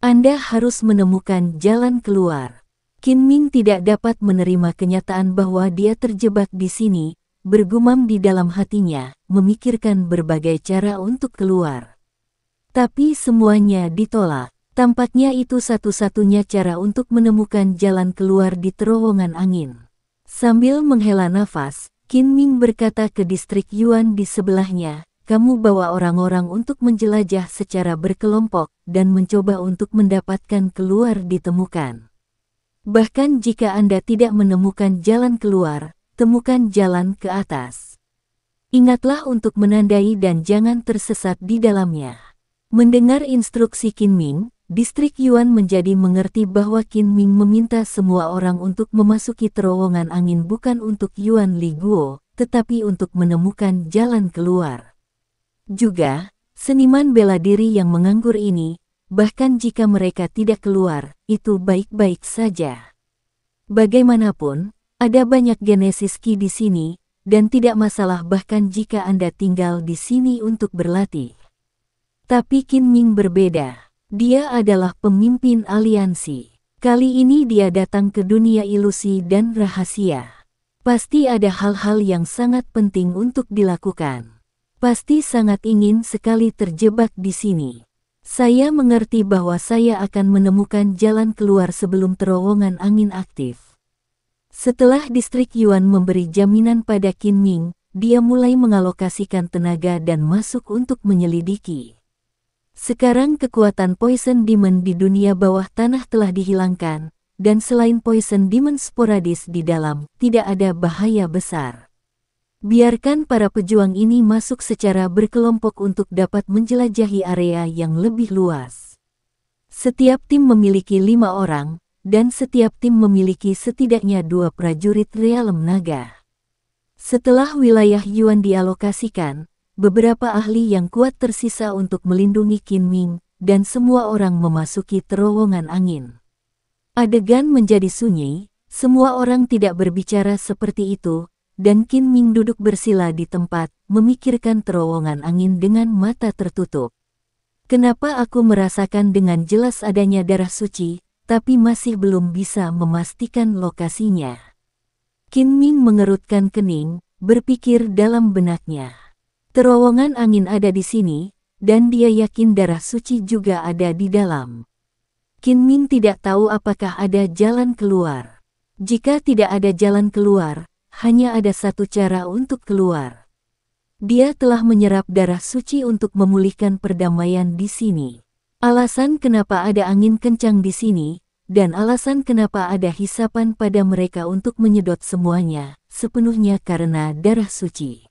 Anda harus menemukan jalan keluar. Qin Ming tidak dapat menerima kenyataan bahwa dia terjebak di sini, bergumam di dalam hatinya, memikirkan berbagai cara untuk keluar. Tapi semuanya ditolak. Tampaknya itu satu-satunya cara untuk menemukan jalan keluar di terowongan angin. Sambil menghela nafas, Qin Ming berkata ke distrik Yuan di sebelahnya, kamu bawa orang-orang untuk menjelajah secara berkelompok dan mencoba untuk mendapatkan keluar ditemukan. Bahkan jika Anda tidak menemukan jalan keluar, temukan jalan ke atas. Ingatlah untuk menandai dan jangan tersesat di dalamnya. Mendengar instruksi Qin Ming, distrik Yuan menjadi mengerti bahwa Qin Ming meminta semua orang untuk memasuki terowongan angin bukan untuk Yuan Li Guo, tetapi untuk menemukan jalan keluar. Juga, seniman bela diri yang menganggur ini, bahkan jika mereka tidak keluar, itu baik-baik saja. Bagaimanapun, ada banyak genesis ki di sini, dan tidak masalah bahkan jika Anda tinggal di sini untuk berlatih. Tapi Qin Ming berbeda. Dia adalah pemimpin aliansi. Kali ini dia datang ke dunia ilusi dan rahasia. Pasti ada hal-hal yang sangat penting untuk dilakukan. Pasti sangat ingin sekali terjebak di sini. Saya mengerti bahwa saya akan menemukan jalan keluar sebelum terowongan angin aktif. Setelah distrik Yuan memberi jaminan pada Qin Ming, dia mulai mengalokasikan tenaga dan masuk untuk menyelidiki. Sekarang kekuatan Poison Demon di dunia bawah tanah telah dihilangkan, dan selain Poison Demon sporadis di dalam, tidak ada bahaya besar. Biarkan para pejuang ini masuk secara berkelompok untuk dapat menjelajahi area yang lebih luas. Setiap tim memiliki lima orang, dan setiap tim memiliki setidaknya dua prajurit realem naga. Setelah wilayah Yuan dialokasikan, beberapa ahli yang kuat tersisa untuk melindungi Qin Ming, dan semua orang memasuki terowongan angin. Adegan menjadi sunyi, semua orang tidak berbicara seperti itu, dan Qin Ming duduk bersila di tempat, memikirkan terowongan angin dengan mata tertutup. Kenapa aku merasakan dengan jelas adanya darah suci, tapi masih belum bisa memastikan lokasinya. Qin Ming mengerutkan kening, berpikir dalam benaknya. Terowongan angin ada di sini, dan dia yakin darah suci juga ada di dalam. Qin Ming tidak tahu apakah ada jalan keluar. Jika tidak ada jalan keluar, hanya ada satu cara untuk keluar. Dia telah menyerap darah suci untuk memulihkan perdamaian di sini. Alasan kenapa ada angin kencang di sini, dan alasan kenapa ada hisapan pada mereka untuk menyedot semuanya, sepenuhnya karena darah suci.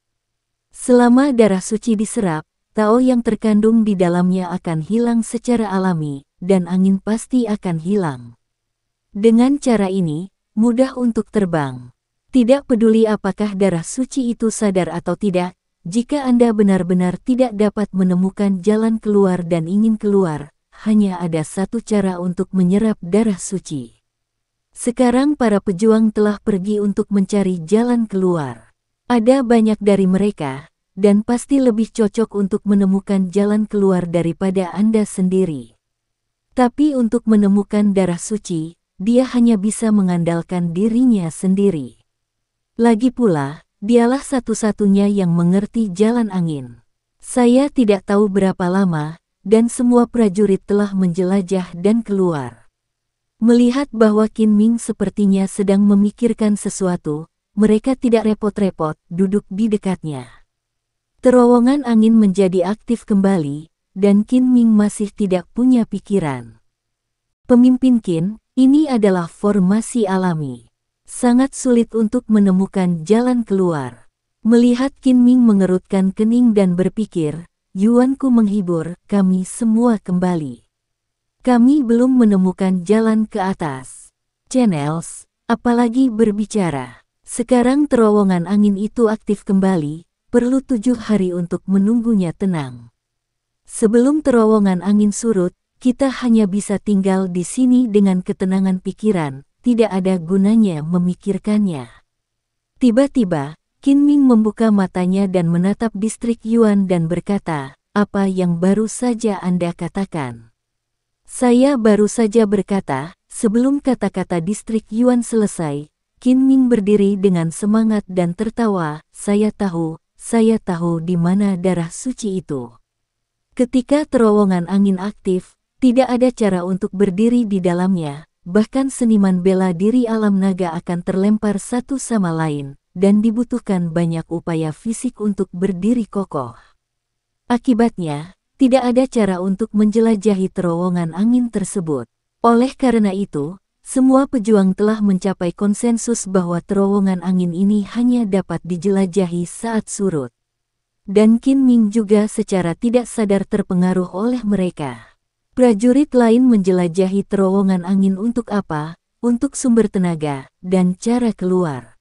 Selama darah suci diserap, Tao yang terkandung di dalamnya akan hilang secara alami, dan angin pasti akan hilang. Dengan cara ini, mudah untuk terbang. Tidak peduli apakah darah suci itu sadar atau tidak, jika Anda benar-benar tidak dapat menemukan jalan keluar dan ingin keluar, hanya ada satu cara untuk menyerap darah suci. Sekarang para pejuang telah pergi untuk mencari jalan keluar. Ada banyak dari mereka, dan pasti lebih cocok untuk menemukan jalan keluar daripada Anda sendiri. Tapi untuk menemukan darah suci, dia hanya bisa mengandalkan dirinya sendiri. Lagi pula, dialah satu-satunya yang mengerti jalan angin. Saya tidak tahu berapa lama, dan semua prajurit telah menjelajah dan keluar. Melihat bahwa Qin Ming sepertinya sedang memikirkan sesuatu, mereka tidak repot-repot duduk di dekatnya. Terowongan angin menjadi aktif kembali, dan Qin Ming masih tidak punya pikiran. Pemimpin Qin, ini adalah formasi alami. Sangat sulit untuk menemukan jalan keluar. Melihat Qin Ming mengerutkan kening dan berpikir, Yuan Ku menghibur, kami semua kembali. Kami belum menemukan jalan ke atas. Channels, apalagi berbicara. Sekarang terowongan angin itu aktif kembali, perlu tujuh hari untuk menunggunya tenang. Sebelum terowongan angin surut, kita hanya bisa tinggal di sini dengan ketenangan pikiran, tidak ada gunanya memikirkannya. Tiba-tiba, Qin Ming membuka matanya dan menatap distrik Yuan dan berkata, apa yang baru saja Anda katakan? Saya baru saja berkata, sebelum kata-kata distrik Yuan selesai, Qin Ming berdiri dengan semangat dan tertawa, saya tahu, saya tahu di mana darah suci itu. Ketika terowongan angin aktif, tidak ada cara untuk berdiri di dalamnya, bahkan seniman bela diri alam naga akan terlempar satu sama lain, dan dibutuhkan banyak upaya fisik untuk berdiri kokoh. Akibatnya, tidak ada cara untuk menjelajahi terowongan angin tersebut. Oleh karena itu, semua pejuang telah mencapai konsensus bahwa terowongan angin ini hanya dapat dijelajahi saat surut. Dan Qin Ming juga secara tidak sadar terpengaruh oleh mereka. Prajurit lain menjelajahi terowongan angin untuk apa? Untuk sumber tenaga dan cara keluar.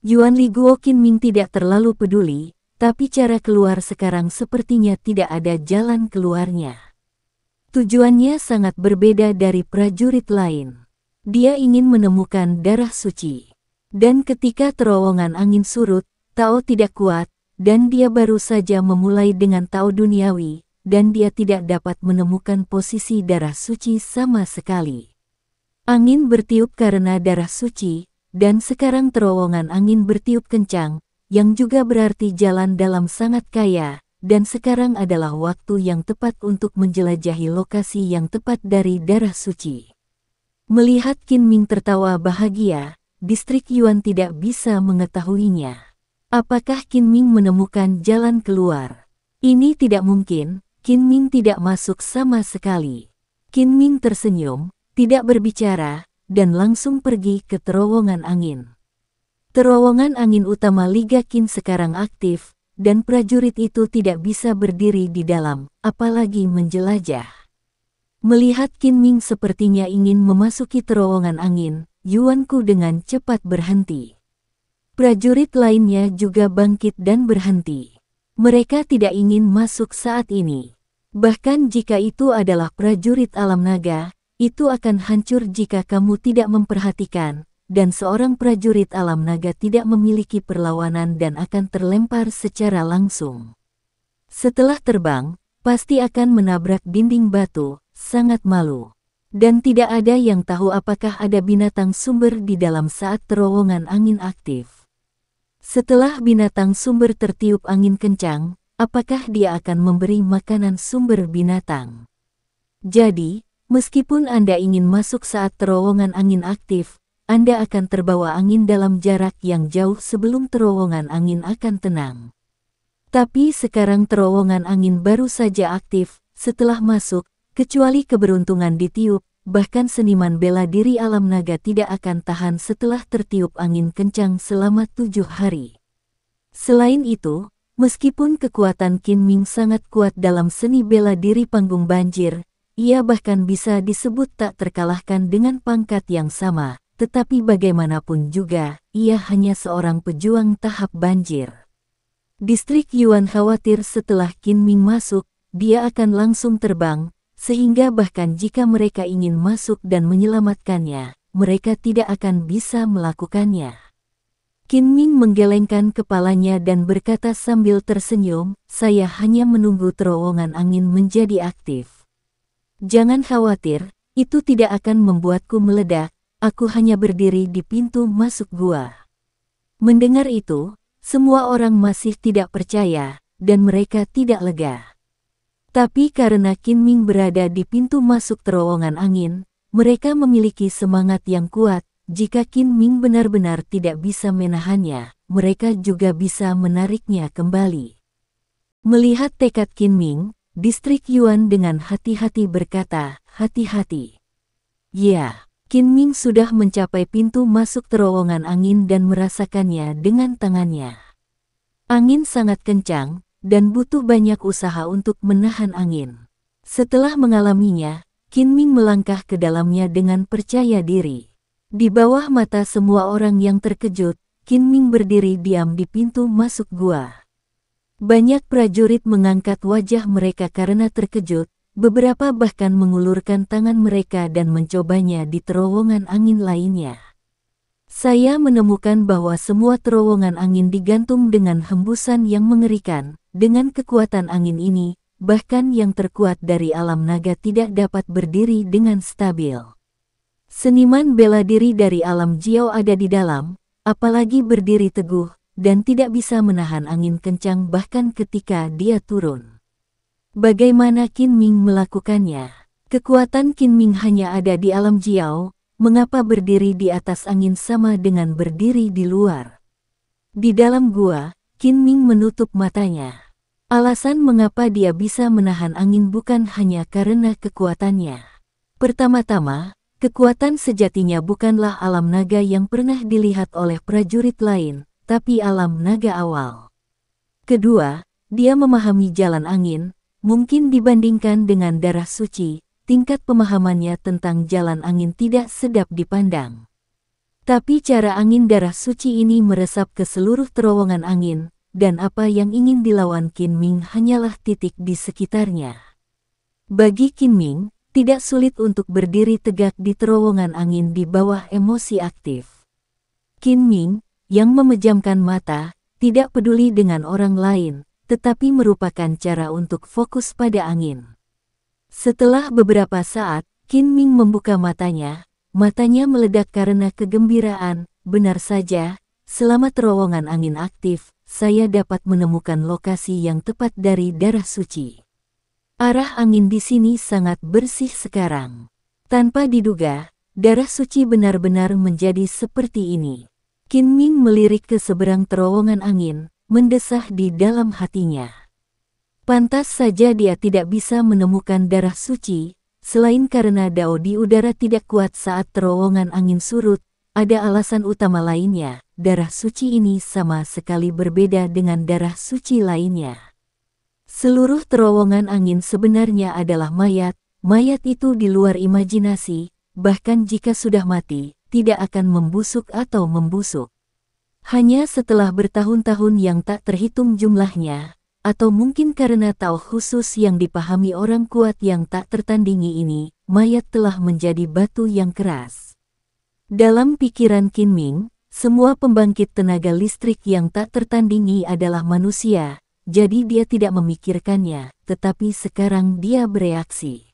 Yuan Li Ming tidak terlalu peduli, tapi cara keluar sekarang sepertinya tidak ada jalan keluarnya. Tujuannya sangat berbeda dari prajurit lain. Dia ingin menemukan darah suci. Dan ketika terowongan angin surut, Tao tidak kuat, dan dia baru saja memulai dengan Tao duniawi, dan dia tidak dapat menemukan posisi darah suci sama sekali. Angin bertiup karena darah suci, dan sekarang terowongan angin bertiup kencang, yang juga berarti jalan dalam sangat kaya, dan sekarang adalah waktu yang tepat untuk menjelajahi lokasi yang tepat dari darah suci. Melihat Qin Ming tertawa bahagia, distrik Yuan tidak bisa mengetahuinya. Apakah Qin Ming menemukan jalan keluar? Ini tidak mungkin, Qin Ming tidak masuk sama sekali. Qin Ming tersenyum, tidak berbicara, dan langsung pergi ke terowongan angin. Terowongan angin utama Liga Qin sekarang aktif, dan prajurit itu tidak bisa berdiri di dalam, apalagi menjelajah. Melihat Qin Ming sepertinya ingin memasuki terowongan angin, Yuan Ku dengan cepat berhenti. Prajurit lainnya juga bangkit dan berhenti. Mereka tidak ingin masuk saat ini. Bahkan jika itu adalah prajurit alam naga, itu akan hancur jika kamu tidak memperhatikan, dan seorang prajurit alam naga tidak memiliki perlawanan dan akan terlempar secara langsung. Setelah terbang, pasti akan menabrak dinding batu, sangat malu. Dan tidak ada yang tahu apakah ada binatang sumber di dalam saat terowongan angin aktif. Setelah binatang sumber tertiup angin kencang, apakah dia akan memberi makanan sumber binatang? Jadi, meskipun Anda ingin masuk saat terowongan angin aktif, Anda akan terbawa angin dalam jarak yang jauh sebelum terowongan angin akan tenang. Tapi sekarang terowongan angin baru saja aktif, setelah masuk, kecuali keberuntungan ditiup, bahkan seniman bela diri alam naga tidak akan tahan setelah tertiup angin kencang selama tujuh hari. Selain itu, meskipun kekuatan Qin Ming sangat kuat dalam seni bela diri panggung banjir, ia bahkan bisa disebut tak terkalahkan dengan pangkat yang sama, tetapi bagaimanapun juga, ia hanya seorang pejuang tahap banjir. Distrik Yuan khawatir setelah Qin Ming masuk, dia akan langsung terbang, sehingga bahkan jika mereka ingin masuk dan menyelamatkannya, mereka tidak akan bisa melakukannya. Qin Ming menggelengkan kepalanya dan berkata sambil tersenyum, saya hanya menunggu terowongan angin menjadi aktif. Jangan khawatir, itu tidak akan membuatku meledak, aku hanya berdiri di pintu masuk gua. Mendengar itu, semua orang masih tidak percaya, dan mereka tidak lega. Tapi karena Ming berada di pintu masuk terowongan angin, mereka memiliki semangat yang kuat. Jika Ming benar-benar tidak bisa menahannya, mereka juga bisa menariknya kembali. Melihat tekad Ming, distrik Yuan dengan hati-hati berkata, hati-hati. Ya, Ming sudah mencapai pintu masuk terowongan angin dan merasakannya dengan tangannya. Angin sangat kencang, dan butuh banyak usaha untuk menahan angin. Setelah mengalaminya, Qin Ming melangkah ke dalamnya dengan percaya diri. Di bawah mata semua orang yang terkejut, Qin Ming berdiri diam di pintu masuk gua. Banyak prajurit mengangkat wajah mereka karena terkejut, beberapa bahkan mengulurkan tangan mereka dan mencobanya di terowongan angin lainnya. Saya menemukan bahwa semua terowongan angin digantung dengan hembusan yang mengerikan, dengan kekuatan angin ini, bahkan yang terkuat dari alam naga tidak dapat berdiri dengan stabil. Seniman bela diri dari alam Jiao ada di dalam, apalagi berdiri teguh, dan tidak bisa menahan angin kencang bahkan ketika dia turun. Bagaimana Qin Ming melakukannya? Kekuatan Qin Ming hanya ada di alam Jiao, mengapa berdiri di atas angin sama dengan berdiri di luar? Di dalam gua, Qin Ming menutup matanya. Alasan mengapa dia bisa menahan angin bukan hanya karena kekuatannya. Pertama-tama, kekuatan sejatinya bukanlah alam naga yang pernah dilihat oleh prajurit lain, tapi alam naga awal. Kedua, dia memahami jalan angin, mungkin dibandingkan dengan darah suci, tingkat pemahamannya tentang jalan angin tidak sedap dipandang. Tapi cara angin darah suci ini meresap ke seluruh terowongan angin, dan apa yang ingin dilawan Qin Ming hanyalah titik di sekitarnya. Bagi Qin Ming, tidak sulit untuk berdiri tegak di terowongan angin di bawah emosi aktif. Qin Ming, yang memejamkan mata, tidak peduli dengan orang lain, tetapi merupakan cara untuk fokus pada angin. Setelah beberapa saat, Qin Ming membuka matanya, matanya meledak karena kegembiraan, benar saja, selama terowongan angin aktif, saya dapat menemukan lokasi yang tepat dari darah suci. Arah angin di sini sangat bersih sekarang. Tanpa diduga, darah suci benar-benar menjadi seperti ini. Qin Ming melirik ke seberang terowongan angin, mendesah di dalam hatinya. Pantas saja dia tidak bisa menemukan darah suci, selain karena dao di udara tidak kuat saat terowongan angin surut, ada alasan utama lainnya, darah suci ini sama sekali berbeda dengan darah suci lainnya. Seluruh terowongan angin sebenarnya adalah mayat, mayat itu di luar imajinasi, bahkan jika sudah mati, tidak akan membusuk atau membusuk. Hanya setelah bertahun-tahun yang tak terhitung jumlahnya, atau mungkin karena tahu khusus yang dipahami orang kuat yang tak tertandingi ini, mayat telah menjadi batu yang keras. Dalam pikiran Qin Ming, semua pembangkit tenaga listrik yang tak tertandingi adalah manusia, jadi dia tidak memikirkannya, tetapi sekarang dia bereaksi.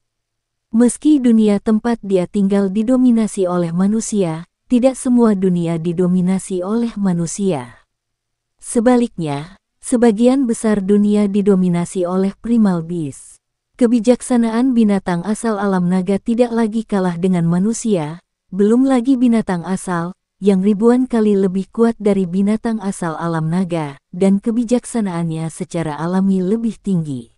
Meski dunia tempat dia tinggal didominasi oleh manusia, tidak semua dunia didominasi oleh manusia. Sebaliknya, sebagian besar dunia didominasi oleh primal beast. Kebijaksanaan binatang asal alam naga tidak lagi kalah dengan manusia, belum lagi binatang asal, yang ribuan kali lebih kuat dari binatang asal alam naga, dan kebijaksanaannya secara alami lebih tinggi.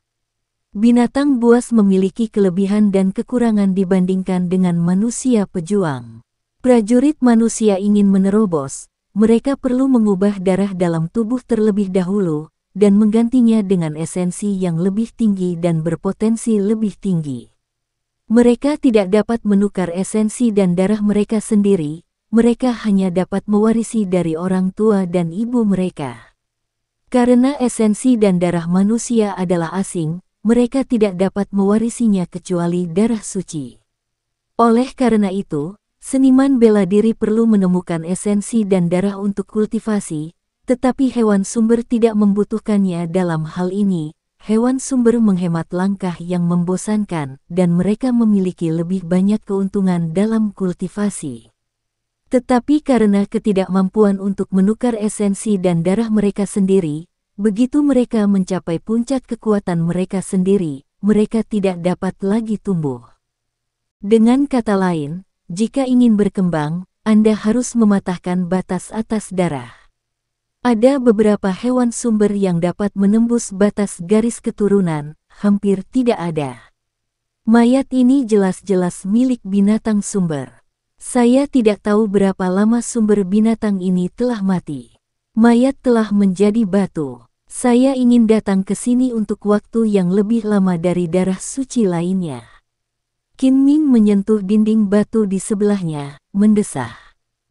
Binatang buas memiliki kelebihan dan kekurangan dibandingkan dengan manusia pejuang. Prajurit manusia ingin menerobos, mereka perlu mengubah darah dalam tubuh terlebih dahulu, dan menggantinya dengan esensi yang lebih tinggi dan berpotensi lebih tinggi. Mereka tidak dapat menukar esensi dan darah mereka sendiri, mereka hanya dapat mewarisi dari orang tua dan ibu mereka. Karena esensi dan darah manusia adalah asing, mereka tidak dapat mewarisinya kecuali darah suci. Oleh karena itu, seniman bela diri perlu menemukan esensi dan darah untuk kultivasi, tetapi hewan sumber tidak membutuhkannya dalam hal ini, hewan sumber menghemat langkah yang membosankan dan mereka memiliki lebih banyak keuntungan dalam kultivasi. Tetapi karena ketidakmampuan untuk menukar esensi dan darah mereka sendiri, begitu mereka mencapai puncak kekuatan mereka sendiri, mereka tidak dapat lagi tumbuh. Dengan kata lain, jika ingin berkembang, Anda harus mematahkan batas atas darah. Ada beberapa hewan sumber yang dapat menembus batas garis keturunan, hampir tidak ada. Mayat ini jelas-jelas milik binatang sumber. Saya tidak tahu berapa lama sumber binatang ini telah mati. Mayat telah menjadi batu. Saya ingin datang ke sini untuk waktu yang lebih lama dari darah suci lainnya. Qin Ming menyentuh dinding batu di sebelahnya, mendesah.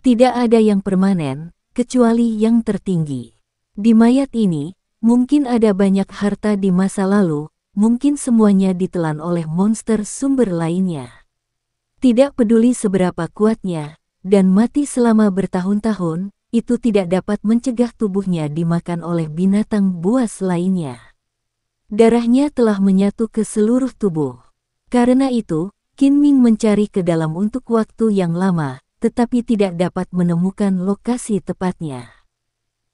Tidak ada yang permanen, kecuali yang tertinggi. Di mayat ini, mungkin ada banyak harta di masa lalu, mungkin semuanya ditelan oleh monster sumber lainnya. Tidak peduli seberapa kuatnya, dan mati selama bertahun-tahun, itu tidak dapat mencegah tubuhnya dimakan oleh binatang buas lainnya. Darahnya telah menyatu ke seluruh tubuh. Karena itu, Qin Ming mencari ke dalam untuk waktu yang lama, tetapi tidak dapat menemukan lokasi tepatnya.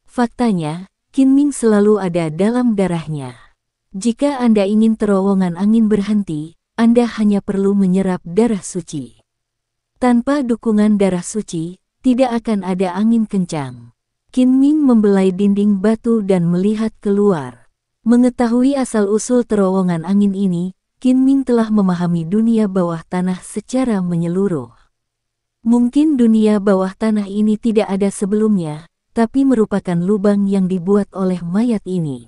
Faktanya, Qin Ming selalu ada dalam darahnya. Jika Anda ingin terowongan angin berhenti, Anda hanya perlu menyerap darah suci. Tanpa dukungan darah suci, tidak akan ada angin kencang. Qin Ming membelai dinding batu dan melihat keluar. Mengetahui asal-usul terowongan angin ini, Qin Ming telah memahami dunia bawah tanah secara menyeluruh. Mungkin dunia bawah tanah ini tidak ada sebelumnya, tapi merupakan lubang yang dibuat oleh mayat ini.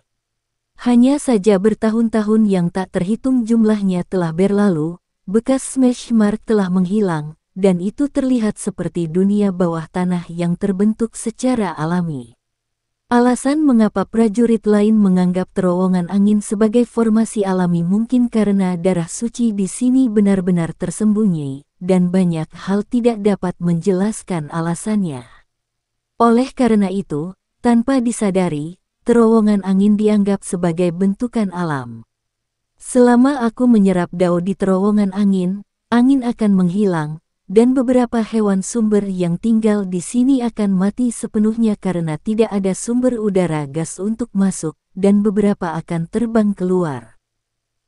Hanya saja bertahun-tahun yang tak terhitung jumlahnya telah berlalu, bekas smash mark telah menghilang, dan itu terlihat seperti dunia bawah tanah yang terbentuk secara alami. Alasan mengapa prajurit lain menganggap terowongan angin sebagai formasi alami mungkin karena darah suci di sini benar-benar tersembunyi, dan banyak hal tidak dapat menjelaskan alasannya. Oleh karena itu, tanpa disadari, terowongan angin dianggap sebagai bentukan alam. Selama aku menyerap dao di terowongan angin, angin akan menghilang, dan beberapa hewan sumber yang tinggal di sini akan mati sepenuhnya karena tidak ada sumber udara gas untuk masuk, dan beberapa akan terbang keluar.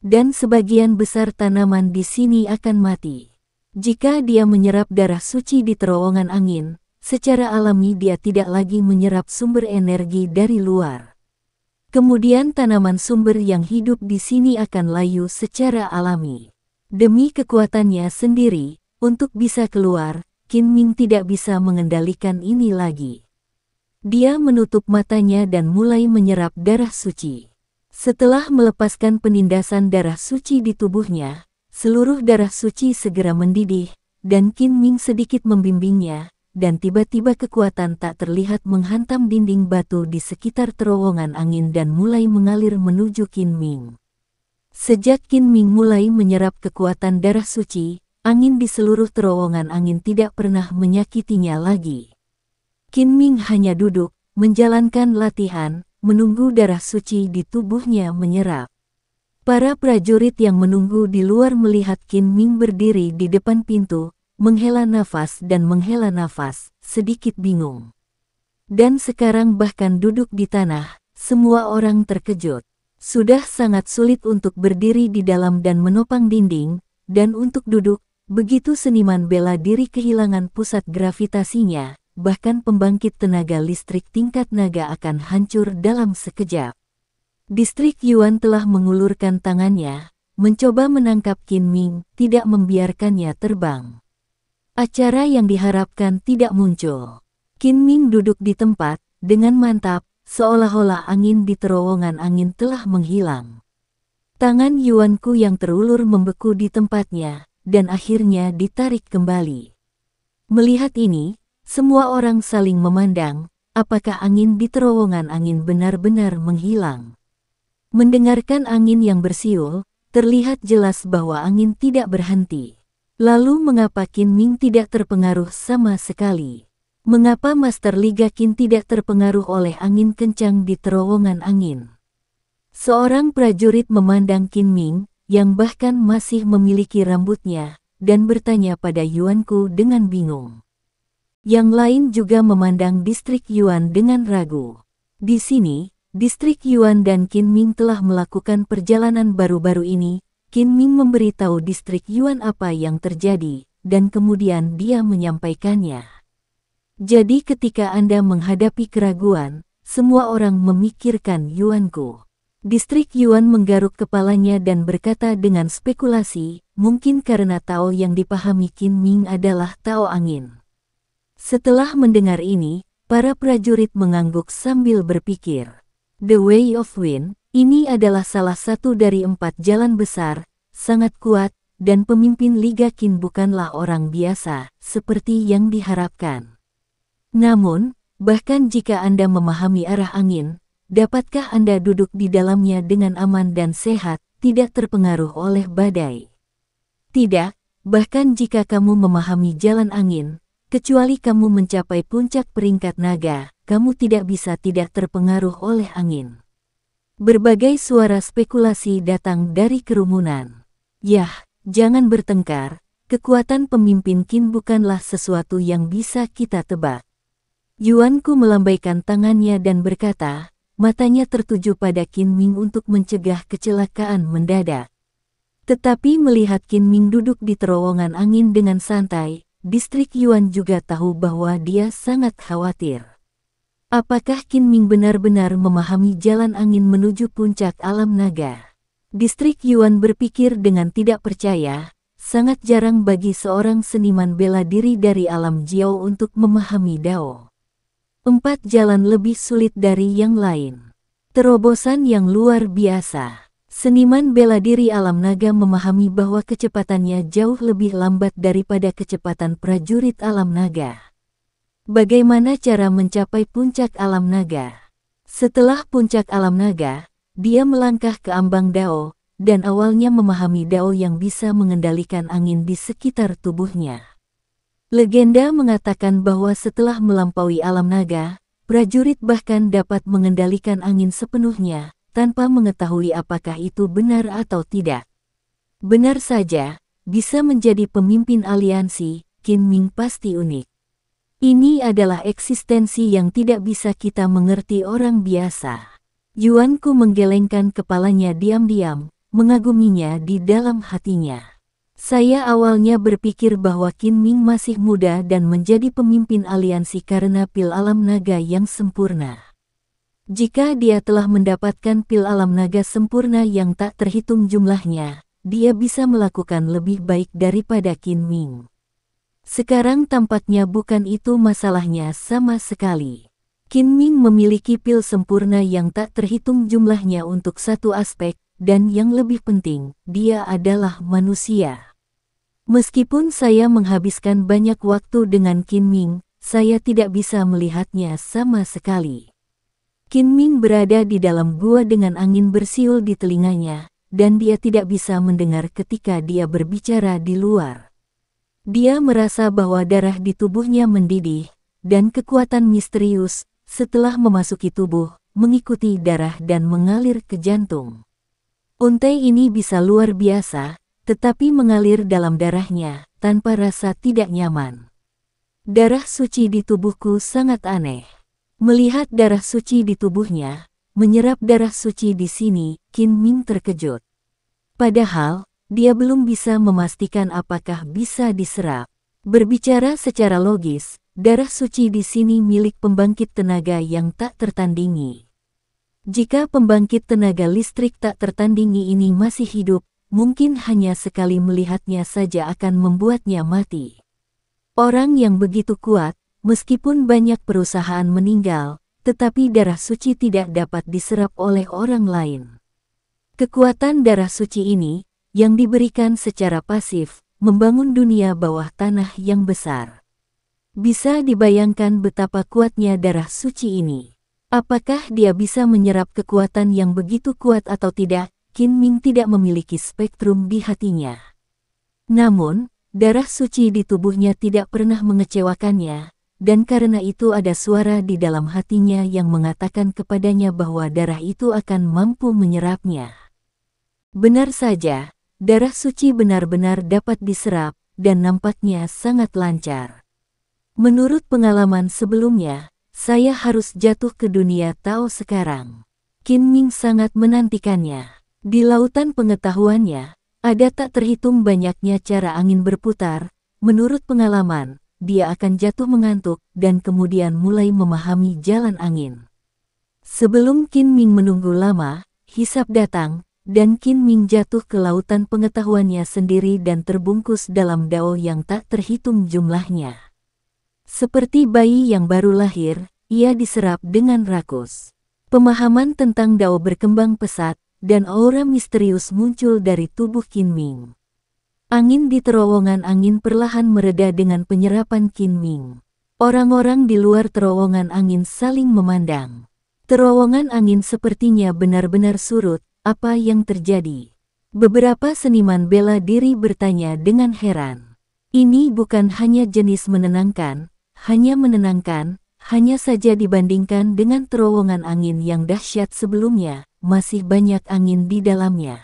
Dan sebagian besar tanaman di sini akan mati. Jika dia menyerap darah suci di terowongan angin, secara alami dia tidak lagi menyerap sumber energi dari luar. Kemudian tanaman sumber yang hidup di sini akan layu secara alami. Demi kekuatannya sendiri, untuk bisa keluar, Qin Ming tidak bisa mengendalikan ini lagi. Dia menutup matanya dan mulai menyerap darah suci. Setelah melepaskan penindasan darah suci di tubuhnya, seluruh darah suci segera mendidih, dan Qin Ming sedikit membimbingnya, dan tiba-tiba kekuatan tak terlihat menghantam dinding batu di sekitar terowongan angin dan mulai mengalir menuju Qin Ming. Sejak Qin Ming mulai menyerap kekuatan darah suci, Angin di seluruh terowongan angin tidak pernah menyakitinya lagi. Qin Ming hanya duduk, menjalankan latihan, menunggu darah suci di tubuhnya menyerap. Para prajurit yang menunggu di luar melihat Qin Ming berdiri di depan pintu, menghela nafas dan menghela nafas, sedikit bingung. Dan sekarang bahkan duduk di tanah, semua orang terkejut. Sudah sangat sulit untuk berdiri di dalam dan menopang dinding, dan untuk duduk, Begitu seniman bela diri kehilangan pusat gravitasinya, bahkan pembangkit tenaga listrik tingkat naga akan hancur dalam sekejap. Distrik Yuan telah mengulurkan tangannya, mencoba menangkap Qin Ming, tidak membiarkannya terbang. Acara yang diharapkan tidak muncul. Qin Ming duduk di tempat, dengan mantap, seolah-olah angin di terowongan angin telah menghilang. Tangan Yuanku yang terulur membeku di tempatnya, dan akhirnya ditarik kembali. Melihat ini, semua orang saling memandang, apakah angin di terowongan angin benar-benar menghilang. Mendengarkan angin yang bersiul, terlihat jelas bahwa angin tidak berhenti. Lalu mengapa Kin Ming tidak terpengaruh sama sekali? Mengapa Master Liga Qin tidak terpengaruh oleh angin kencang di terowongan angin? Seorang prajurit memandang Kin Ming, yang bahkan masih memiliki rambutnya, dan bertanya pada Yuanku dengan bingung. Yang lain juga memandang distrik Yuan dengan ragu. Di sini, distrik Yuan dan Qin Ming telah melakukan perjalanan baru-baru ini. Qin Ming memberitahu distrik Yuan apa yang terjadi, dan kemudian dia menyampaikannya. Jadi ketika Anda menghadapi keraguan, semua orang memikirkan Yuanku. Distrik Yuan menggaruk kepalanya dan berkata dengan spekulasi, mungkin karena Tao yang dipahami Qin Ming adalah Tao angin. Setelah mendengar ini, para prajurit mengangguk sambil berpikir. The Way of Wind, ini adalah salah satu dari empat jalan besar, sangat kuat, dan pemimpin Liga Qin bukanlah orang biasa, seperti yang diharapkan. Namun, bahkan jika Anda memahami arah angin, Dapatkah Anda duduk di dalamnya dengan aman dan sehat, tidak terpengaruh oleh badai? Tidak, bahkan jika kamu memahami jalan angin, kecuali kamu mencapai puncak peringkat naga, kamu tidak bisa tidak terpengaruh oleh angin. Berbagai suara spekulasi datang dari kerumunan. Yah, jangan bertengkar, kekuatan pemimpin Qin bukanlah sesuatu yang bisa kita tebak. Yuanku melambaikan tangannya dan berkata, matanya tertuju pada Qin Ming untuk mencegah kecelakaan mendadak. Tetapi melihat Qin Ming duduk di terowongan angin dengan santai, distrik Yuan juga tahu bahwa dia sangat khawatir. Apakah Qin Ming benar-benar memahami jalan angin menuju puncak alam naga? Distrik Yuan berpikir dengan tidak percaya, sangat jarang bagi seorang seniman bela diri dari alam Jiao untuk memahami Dao. Empat jalan lebih sulit dari yang lain. Terobosan yang luar biasa. Seniman bela diri alam naga memahami bahwa kecepatannya jauh lebih lambat daripada kecepatan prajurit alam naga. Bagaimana cara mencapai puncak alam naga? Setelah puncak alam naga, dia melangkah ke ambang dao, dan awalnya memahami dao yang bisa mengendalikan angin di sekitar tubuhnya. Legenda mengatakan bahwa setelah melampaui alam naga, prajurit bahkan dapat mengendalikan angin sepenuhnya, tanpa mengetahui apakah itu benar atau tidak. Benar saja, bisa menjadi pemimpin aliansi, Kim Ming pasti unik. Ini adalah eksistensi yang tidak bisa kita mengerti orang biasa. Yuanku menggelengkan kepalanya diam-diam, mengaguminya di dalam hatinya. Saya awalnya berpikir bahwa Qin Ming masih muda dan menjadi pemimpin aliansi karena pil alam naga yang sempurna. Jika dia telah mendapatkan pil alam naga sempurna yang tak terhitung jumlahnya, dia bisa melakukan lebih baik daripada Qin Ming. Sekarang tampaknya bukan itu masalahnya sama sekali. Qin Ming memiliki pil sempurna yang tak terhitung jumlahnya untuk satu aspek, dan yang lebih penting, dia adalah manusia. Meskipun saya menghabiskan banyak waktu dengan Kin Ming, saya tidak bisa melihatnya sama sekali. Kin Ming berada di dalam gua dengan angin bersiul di telinganya, dan dia tidak bisa mendengar ketika dia berbicara di luar. Dia merasa bahwa darah di tubuhnya mendidih, dan kekuatan misterius setelah memasuki tubuh, mengikuti darah dan mengalir ke jantung. Untai ini bisa luar biasa, tetapi mengalir dalam darahnya tanpa rasa tidak nyaman. Darah suci di tubuhku sangat aneh. Melihat darah suci di tubuhnya, menyerap darah suci di sini, Kin Min terkejut. Padahal, dia belum bisa memastikan apakah bisa diserap. Berbicara secara logis, darah suci di sini milik pembangkit tenaga yang tak tertandingi. Jika pembangkit tenaga listrik tak tertandingi ini masih hidup, mungkin hanya sekali melihatnya saja akan membuatnya mati. Orang yang begitu kuat, meskipun banyak perusahaan meninggal, tetapi darah suci tidak dapat diserap oleh orang lain. Kekuatan darah suci ini, yang diberikan secara pasif, membangun dunia bawah tanah yang besar. Bisa dibayangkan betapa kuatnya darah suci ini. Apakah dia bisa menyerap kekuatan yang begitu kuat atau tidak, Qin Ming tidak memiliki spektrum di hatinya. Namun, darah suci di tubuhnya tidak pernah mengecewakannya, dan karena itu ada suara di dalam hatinya yang mengatakan kepadanya bahwa darah itu akan mampu menyerapnya. Benar saja, darah suci benar-benar dapat diserap, dan nampaknya sangat lancar. Menurut pengalaman sebelumnya, saya harus jatuh ke dunia Tao sekarang. Qin Ming sangat menantikannya. Di lautan pengetahuannya, ada tak terhitung banyaknya cara angin berputar. Menurut pengalaman, dia akan jatuh mengantuk dan kemudian mulai memahami jalan angin. Sebelum Qin Ming menunggu lama, hisap datang, dan Qin Ming jatuh ke lautan pengetahuannya sendiri dan terbungkus dalam dao yang tak terhitung jumlahnya. Seperti bayi yang baru lahir, ia diserap dengan rakus. Pemahaman tentang Dao berkembang pesat, dan aura misterius muncul dari tubuh Qin Ming. Angin di terowongan angin perlahan mereda dengan penyerapan Qin Ming. Orang-orang di luar terowongan angin saling memandang. Terowongan angin sepertinya benar-benar surut, apa yang terjadi? Beberapa seniman bela diri bertanya dengan heran. Ini bukan hanya jenis menenangkan, hanya menenangkan, hanya saja dibandingkan dengan terowongan angin yang dahsyat sebelumnya, masih banyak angin di dalamnya.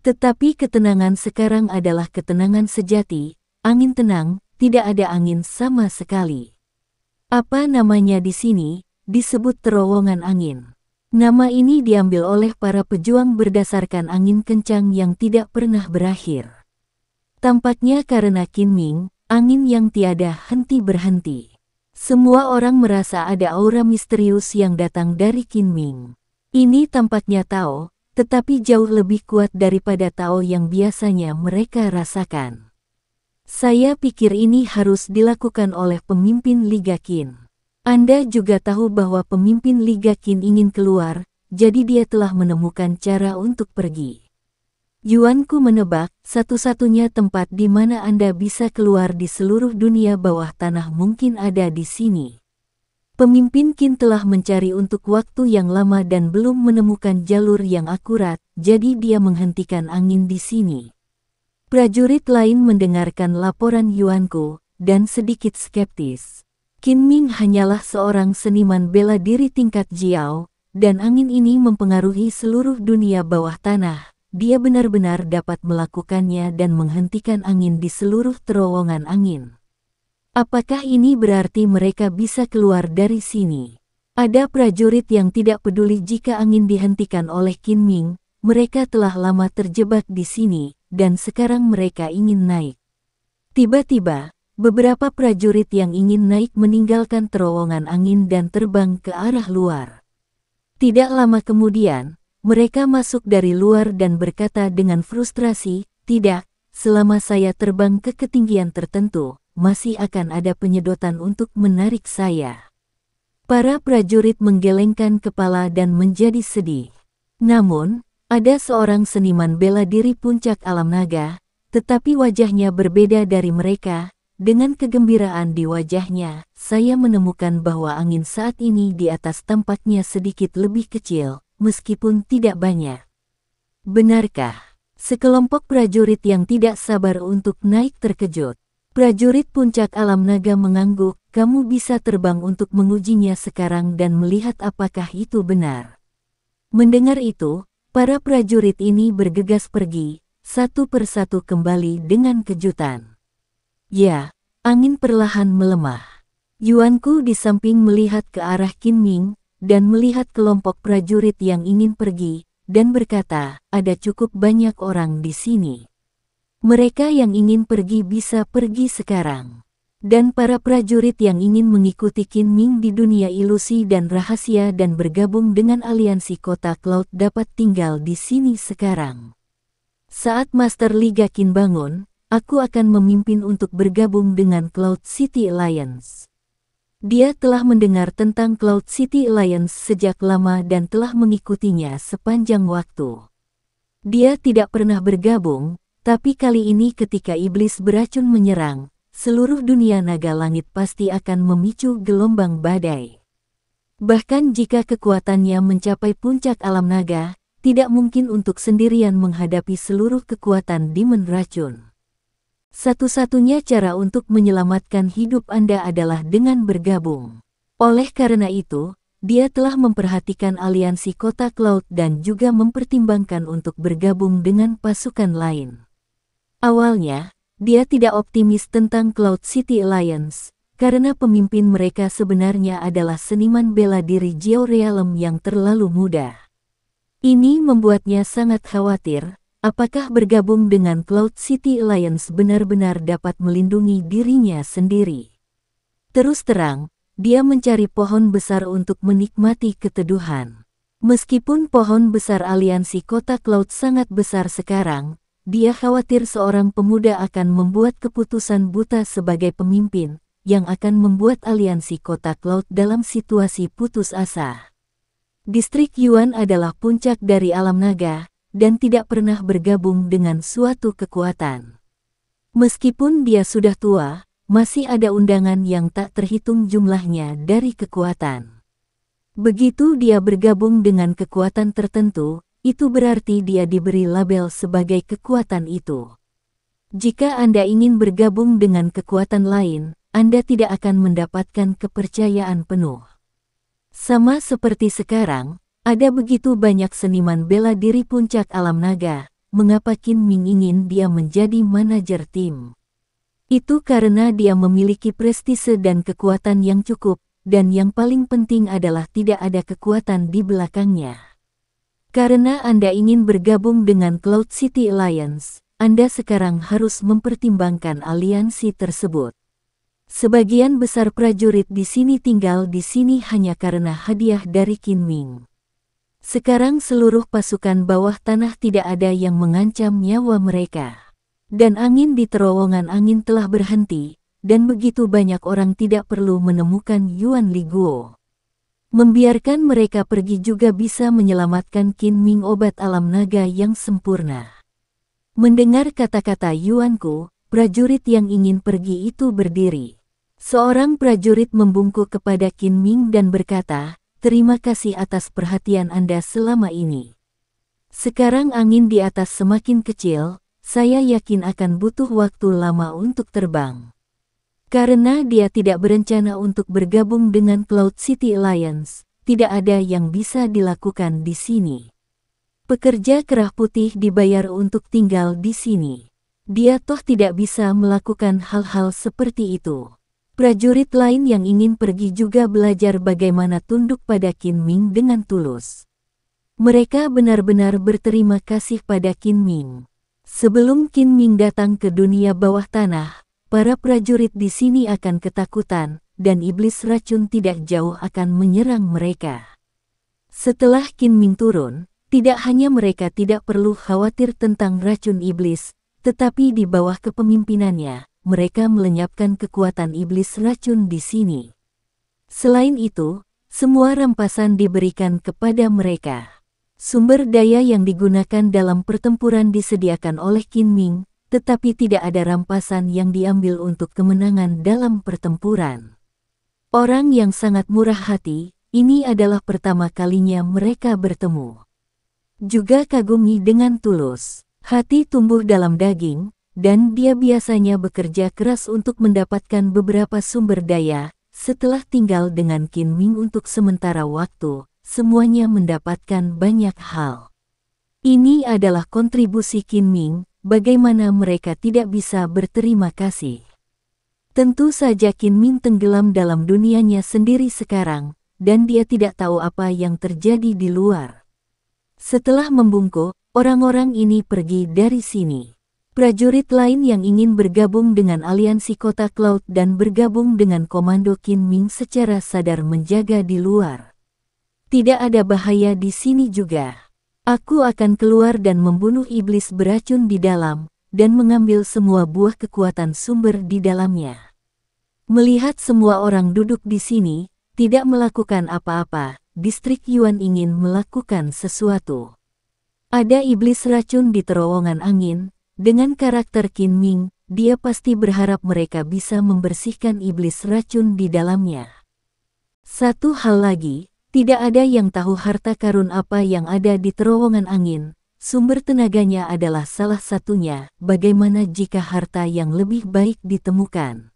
Tetapi ketenangan sekarang adalah ketenangan sejati, angin tenang, tidak ada angin sama sekali. Apa namanya di sini, disebut terowongan angin. Nama ini diambil oleh para pejuang berdasarkan angin kencang yang tidak pernah berakhir. Tampaknya karena Qin Ming, Angin yang tiada henti-berhenti. Semua orang merasa ada aura misterius yang datang dari Qin Ming. Ini tampaknya Tao, tetapi jauh lebih kuat daripada Tao yang biasanya mereka rasakan. Saya pikir ini harus dilakukan oleh pemimpin Liga Qin. Anda juga tahu bahwa pemimpin Liga Qin ingin keluar, jadi dia telah menemukan cara untuk pergi. Yuanku menebak, satu-satunya tempat di mana Anda bisa keluar di seluruh dunia bawah tanah mungkin ada di sini. Pemimpin Qin telah mencari untuk waktu yang lama dan belum menemukan jalur yang akurat, jadi dia menghentikan angin di sini. Prajurit lain mendengarkan laporan Yuanku, dan sedikit skeptis. Qin Ming hanyalah seorang seniman bela diri tingkat Jiao, dan angin ini mempengaruhi seluruh dunia bawah tanah dia benar-benar dapat melakukannya dan menghentikan angin di seluruh terowongan angin. Apakah ini berarti mereka bisa keluar dari sini? Ada prajurit yang tidak peduli jika angin dihentikan oleh Qin Ming, mereka telah lama terjebak di sini, dan sekarang mereka ingin naik. Tiba-tiba, beberapa prajurit yang ingin naik meninggalkan terowongan angin dan terbang ke arah luar. Tidak lama kemudian, mereka masuk dari luar dan berkata dengan frustrasi, tidak, selama saya terbang ke ketinggian tertentu, masih akan ada penyedotan untuk menarik saya. Para prajurit menggelengkan kepala dan menjadi sedih. Namun, ada seorang seniman bela diri puncak alam naga, tetapi wajahnya berbeda dari mereka. Dengan kegembiraan di wajahnya, saya menemukan bahwa angin saat ini di atas tempatnya sedikit lebih kecil, meskipun tidak banyak. Benarkah? Sekelompok prajurit yang tidak sabar untuk naik terkejut. Prajurit puncak alam naga mengangguk, kamu bisa terbang untuk mengujinya sekarang dan melihat apakah itu benar. Mendengar itu, para prajurit ini bergegas pergi, satu persatu kembali dengan kejutan. Ya, angin perlahan melemah. Yuanku di samping melihat ke arah Qin Ming, dan melihat kelompok prajurit yang ingin pergi, dan berkata, ada cukup banyak orang di sini. Mereka yang ingin pergi bisa pergi sekarang. Dan para prajurit yang ingin mengikuti Qin Ming di dunia ilusi dan rahasia dan bergabung dengan aliansi Kota Cloud dapat tinggal di sini sekarang. Saat Master Liga Qin bangun, aku akan memimpin untuk bergabung dengan Cloud City Alliance. Dia telah mendengar tentang Cloud City Alliance sejak lama dan telah mengikutinya sepanjang waktu. Dia tidak pernah bergabung, tapi kali ini ketika iblis beracun menyerang, seluruh dunia naga langit pasti akan memicu gelombang badai. Bahkan jika kekuatannya mencapai puncak alam naga, tidak mungkin untuk sendirian menghadapi seluruh kekuatan demon racun. Satu-satunya cara untuk menyelamatkan hidup Anda adalah dengan bergabung. Oleh karena itu, dia telah memperhatikan aliansi Kota Cloud dan juga mempertimbangkan untuk bergabung dengan pasukan lain. Awalnya, dia tidak optimis tentang Cloud City Alliance, karena pemimpin mereka sebenarnya adalah seniman bela diri Geo Realm yang terlalu muda. Ini membuatnya sangat khawatir, Apakah bergabung dengan Cloud City Alliance benar-benar dapat melindungi dirinya sendiri? Terus terang, dia mencari pohon besar untuk menikmati keteduhan. Meskipun pohon besar aliansi kota Cloud sangat besar sekarang, dia khawatir seorang pemuda akan membuat keputusan buta sebagai pemimpin, yang akan membuat aliansi kota Cloud dalam situasi putus asa. Distrik Yuan adalah puncak dari alam naga, dan tidak pernah bergabung dengan suatu kekuatan. Meskipun dia sudah tua, masih ada undangan yang tak terhitung jumlahnya dari kekuatan. Begitu dia bergabung dengan kekuatan tertentu, itu berarti dia diberi label sebagai kekuatan itu. Jika Anda ingin bergabung dengan kekuatan lain, Anda tidak akan mendapatkan kepercayaan penuh. Sama seperti sekarang, ada begitu banyak seniman bela diri puncak alam naga, mengapa Kim Ming ingin dia menjadi manajer tim? Itu karena dia memiliki prestise dan kekuatan yang cukup, dan yang paling penting adalah tidak ada kekuatan di belakangnya. Karena Anda ingin bergabung dengan Cloud City Alliance, Anda sekarang harus mempertimbangkan aliansi tersebut. Sebagian besar prajurit di sini tinggal di sini hanya karena hadiah dari Kim Ming. Sekarang seluruh pasukan bawah tanah tidak ada yang mengancam nyawa mereka. Dan angin di terowongan angin telah berhenti, dan begitu banyak orang tidak perlu menemukan Yuan Li Guo. Membiarkan mereka pergi juga bisa menyelamatkan Qin Ming obat alam naga yang sempurna. Mendengar kata-kata Yuan Yuanku, prajurit yang ingin pergi itu berdiri. Seorang prajurit membungkuk kepada Qin Ming dan berkata, Terima kasih atas perhatian Anda selama ini. Sekarang angin di atas semakin kecil, saya yakin akan butuh waktu lama untuk terbang. Karena dia tidak berencana untuk bergabung dengan Cloud City Alliance, tidak ada yang bisa dilakukan di sini. Pekerja kerah putih dibayar untuk tinggal di sini. Dia toh tidak bisa melakukan hal-hal seperti itu. Prajurit lain yang ingin pergi juga belajar bagaimana tunduk pada Qin Ming dengan tulus. Mereka benar-benar berterima kasih pada Qin Ming. Sebelum Qin Ming datang ke dunia bawah tanah, para prajurit di sini akan ketakutan, dan iblis racun tidak jauh akan menyerang mereka. Setelah Qin Ming turun, tidak hanya mereka tidak perlu khawatir tentang racun iblis, tetapi di bawah kepemimpinannya, mereka melenyapkan kekuatan iblis racun di sini. Selain itu, semua rampasan diberikan kepada mereka. Sumber daya yang digunakan dalam pertempuran disediakan oleh Qin Ming, tetapi tidak ada rampasan yang diambil untuk kemenangan dalam pertempuran. Orang yang sangat murah hati, ini adalah pertama kalinya mereka bertemu. Juga kagumi dengan tulus. Hati tumbuh dalam daging, dan dia biasanya bekerja keras untuk mendapatkan beberapa sumber daya. Setelah tinggal dengan Qin Ming untuk sementara waktu, semuanya mendapatkan banyak hal. Ini adalah kontribusi Qin Ming, bagaimana mereka tidak bisa berterima kasih. Tentu saja Qin Ming tenggelam dalam dunianya sendiri sekarang, dan dia tidak tahu apa yang terjadi di luar. Setelah membungkuk, orang-orang ini pergi dari sini prajurit lain yang ingin bergabung dengan aliansi Kota Cloud dan bergabung dengan komando Qin Ming secara sadar menjaga di luar. Tidak ada bahaya di sini juga. Aku akan keluar dan membunuh iblis beracun di dalam, dan mengambil semua buah kekuatan sumber di dalamnya. Melihat semua orang duduk di sini, tidak melakukan apa-apa, distrik Yuan ingin melakukan sesuatu. Ada iblis racun di terowongan angin, dengan karakter Qin Ming, dia pasti berharap mereka bisa membersihkan iblis racun di dalamnya. Satu hal lagi, tidak ada yang tahu harta karun apa yang ada di terowongan angin. Sumber tenaganya adalah salah satunya, bagaimana jika harta yang lebih baik ditemukan.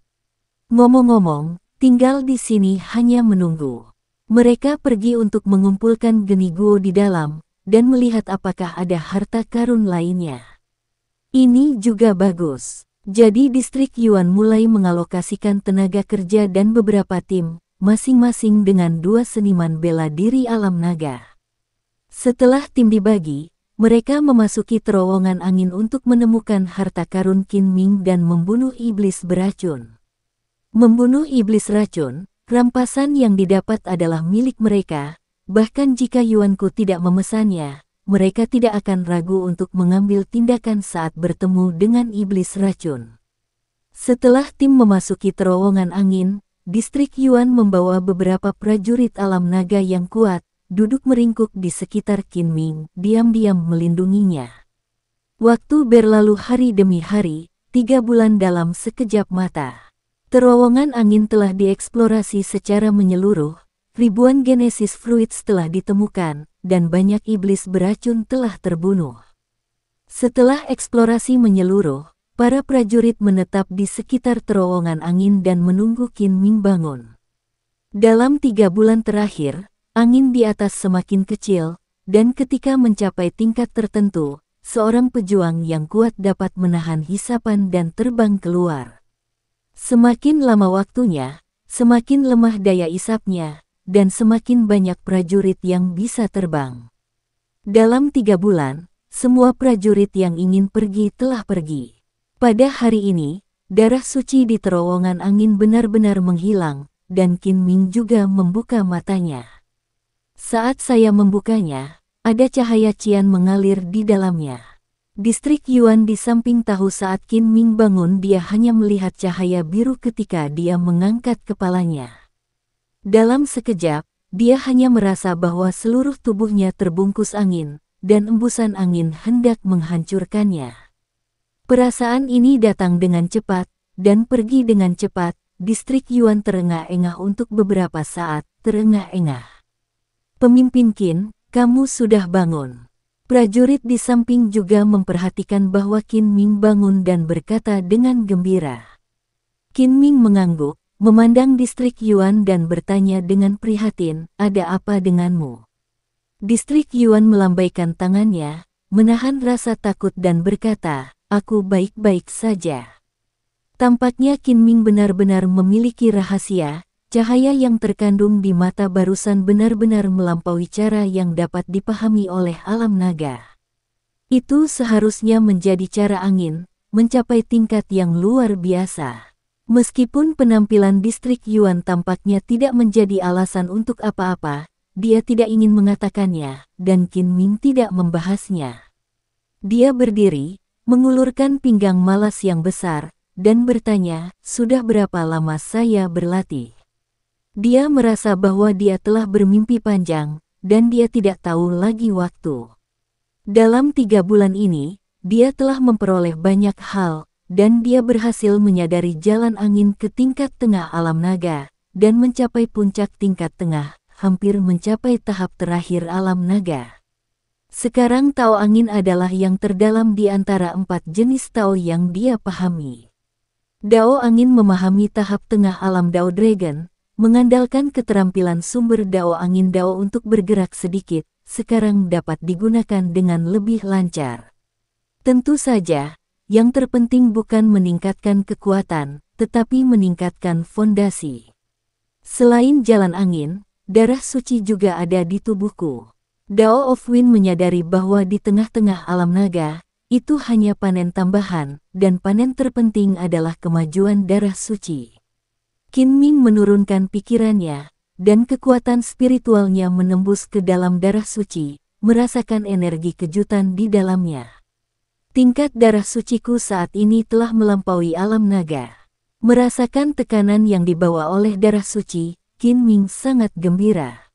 Ngomong-ngomong, tinggal di sini hanya menunggu. Mereka pergi untuk mengumpulkan geni guo di dalam, dan melihat apakah ada harta karun lainnya. Ini juga bagus. Jadi distrik Yuan mulai mengalokasikan tenaga kerja dan beberapa tim, masing-masing dengan dua seniman bela diri alam naga. Setelah tim dibagi, mereka memasuki terowongan angin untuk menemukan harta karun Qin Ming dan membunuh iblis beracun. Membunuh iblis racun, rampasan yang didapat adalah milik mereka, bahkan jika Yuanku tidak memesannya, mereka tidak akan ragu untuk mengambil tindakan saat bertemu dengan iblis racun. Setelah tim memasuki terowongan angin, distrik Yuan membawa beberapa prajurit alam naga yang kuat, duduk meringkuk di sekitar Qin Ming, diam-diam melindunginya. Waktu berlalu hari demi hari, tiga bulan dalam sekejap mata. Terowongan angin telah dieksplorasi secara menyeluruh, ribuan genesis fruits telah ditemukan, dan banyak iblis beracun telah terbunuh. Setelah eksplorasi menyeluruh, para prajurit menetap di sekitar terowongan angin dan menunggu Qin Ming bangun. Dalam tiga bulan terakhir, angin di atas semakin kecil, dan ketika mencapai tingkat tertentu, seorang pejuang yang kuat dapat menahan hisapan dan terbang keluar. Semakin lama waktunya, semakin lemah daya isapnya, dan semakin banyak prajurit yang bisa terbang. Dalam tiga bulan, semua prajurit yang ingin pergi telah pergi. Pada hari ini, darah suci di terowongan angin benar-benar menghilang, dan Kin Ming juga membuka matanya. Saat saya membukanya, ada cahaya cian mengalir di dalamnya. Distrik Yuan di samping tahu saat Kin Ming bangun dia hanya melihat cahaya biru ketika dia mengangkat kepalanya. Dalam sekejap, dia hanya merasa bahwa seluruh tubuhnya terbungkus angin, dan embusan angin hendak menghancurkannya. Perasaan ini datang dengan cepat, dan pergi dengan cepat, distrik Yuan terengah-engah untuk beberapa saat, terengah-engah. Pemimpin Qin, kamu sudah bangun. Prajurit di samping juga memperhatikan bahwa Qin Ming bangun dan berkata dengan gembira. Qin Ming mengangguk, Memandang distrik Yuan dan bertanya dengan prihatin, ada apa denganmu? Distrik Yuan melambaikan tangannya, menahan rasa takut dan berkata, aku baik-baik saja. Tampaknya Qin Ming benar-benar memiliki rahasia, cahaya yang terkandung di mata barusan benar-benar melampaui cara yang dapat dipahami oleh alam naga. Itu seharusnya menjadi cara angin, mencapai tingkat yang luar biasa. Meskipun penampilan distrik Yuan tampaknya tidak menjadi alasan untuk apa-apa, dia tidak ingin mengatakannya, dan Qin Ming tidak membahasnya. Dia berdiri, mengulurkan pinggang malas yang besar, dan bertanya, sudah berapa lama saya berlatih? Dia merasa bahwa dia telah bermimpi panjang, dan dia tidak tahu lagi waktu. Dalam tiga bulan ini, dia telah memperoleh banyak hal, dan dia berhasil menyadari jalan angin ke tingkat tengah alam naga, dan mencapai puncak tingkat tengah, hampir mencapai tahap terakhir alam naga. Sekarang Tao Angin adalah yang terdalam di antara empat jenis Tao yang dia pahami. Dao Angin memahami tahap tengah alam Dao Dragon, mengandalkan keterampilan sumber Dao Angin Dao untuk bergerak sedikit, sekarang dapat digunakan dengan lebih lancar. Tentu saja, yang terpenting bukan meningkatkan kekuatan, tetapi meningkatkan fondasi. Selain jalan angin, darah suci juga ada di tubuhku. Dao of Wind menyadari bahwa di tengah-tengah alam naga, itu hanya panen tambahan, dan panen terpenting adalah kemajuan darah suci. Qin Ming menurunkan pikirannya, dan kekuatan spiritualnya menembus ke dalam darah suci, merasakan energi kejutan di dalamnya. Tingkat darah suciku saat ini telah melampaui alam naga. Merasakan tekanan yang dibawa oleh darah suci, Qin Ming sangat gembira.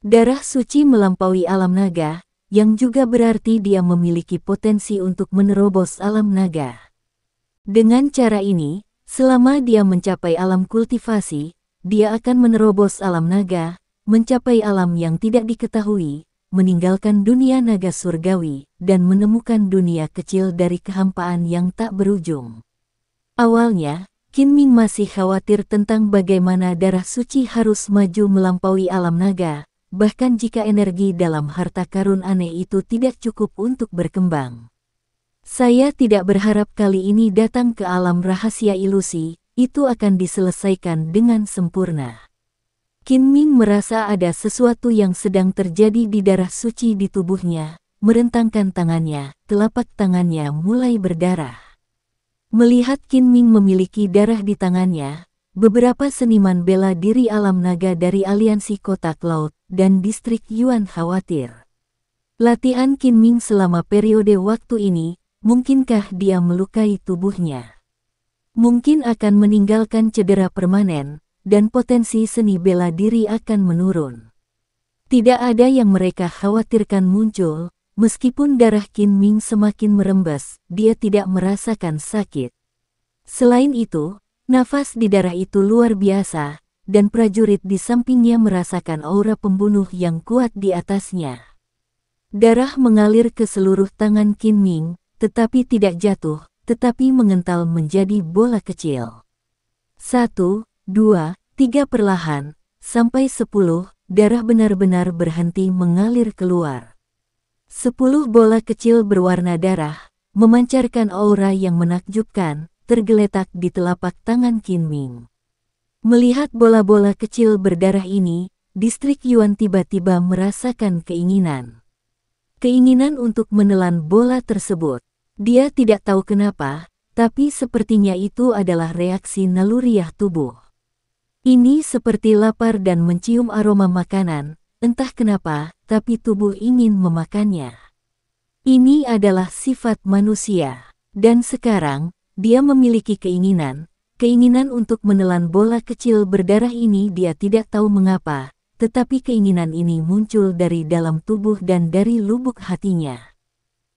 Darah suci melampaui alam naga, yang juga berarti dia memiliki potensi untuk menerobos alam naga. Dengan cara ini, selama dia mencapai alam kultivasi, dia akan menerobos alam naga, mencapai alam yang tidak diketahui, meninggalkan dunia naga surgawi, dan menemukan dunia kecil dari kehampaan yang tak berujung. Awalnya, Qin Ming masih khawatir tentang bagaimana darah suci harus maju melampaui alam naga, bahkan jika energi dalam harta karun aneh itu tidak cukup untuk berkembang. Saya tidak berharap kali ini datang ke alam rahasia ilusi, itu akan diselesaikan dengan sempurna. Qin Ming merasa ada sesuatu yang sedang terjadi di darah suci di tubuhnya. Merentangkan tangannya, telapak tangannya mulai berdarah. Melihat Qin Ming memiliki darah di tangannya, beberapa seniman bela diri alam naga dari aliansi kotak laut dan distrik Yuan khawatir. Latihan Qin Ming selama periode waktu ini, mungkinkah dia melukai tubuhnya? Mungkin akan meninggalkan cedera permanen, dan potensi seni bela diri akan menurun. Tidak ada yang mereka khawatirkan muncul, meskipun darah Qin Ming semakin merembes, dia tidak merasakan sakit. Selain itu, nafas di darah itu luar biasa, dan prajurit di sampingnya merasakan aura pembunuh yang kuat di atasnya. Darah mengalir ke seluruh tangan Qin Ming, tetapi tidak jatuh, tetapi mengental menjadi bola kecil. Satu. 2, 3 perlahan, sampai 10, darah benar-benar berhenti mengalir keluar. 10 bola kecil berwarna darah, memancarkan aura yang menakjubkan, tergeletak di telapak tangan Qin Ming. Melihat bola-bola kecil berdarah ini, distrik Yuan tiba-tiba merasakan keinginan. Keinginan untuk menelan bola tersebut. Dia tidak tahu kenapa, tapi sepertinya itu adalah reaksi naluriah tubuh. Ini seperti lapar dan mencium aroma makanan, entah kenapa, tapi tubuh ingin memakannya. Ini adalah sifat manusia, dan sekarang, dia memiliki keinginan, keinginan untuk menelan bola kecil berdarah ini dia tidak tahu mengapa, tetapi keinginan ini muncul dari dalam tubuh dan dari lubuk hatinya.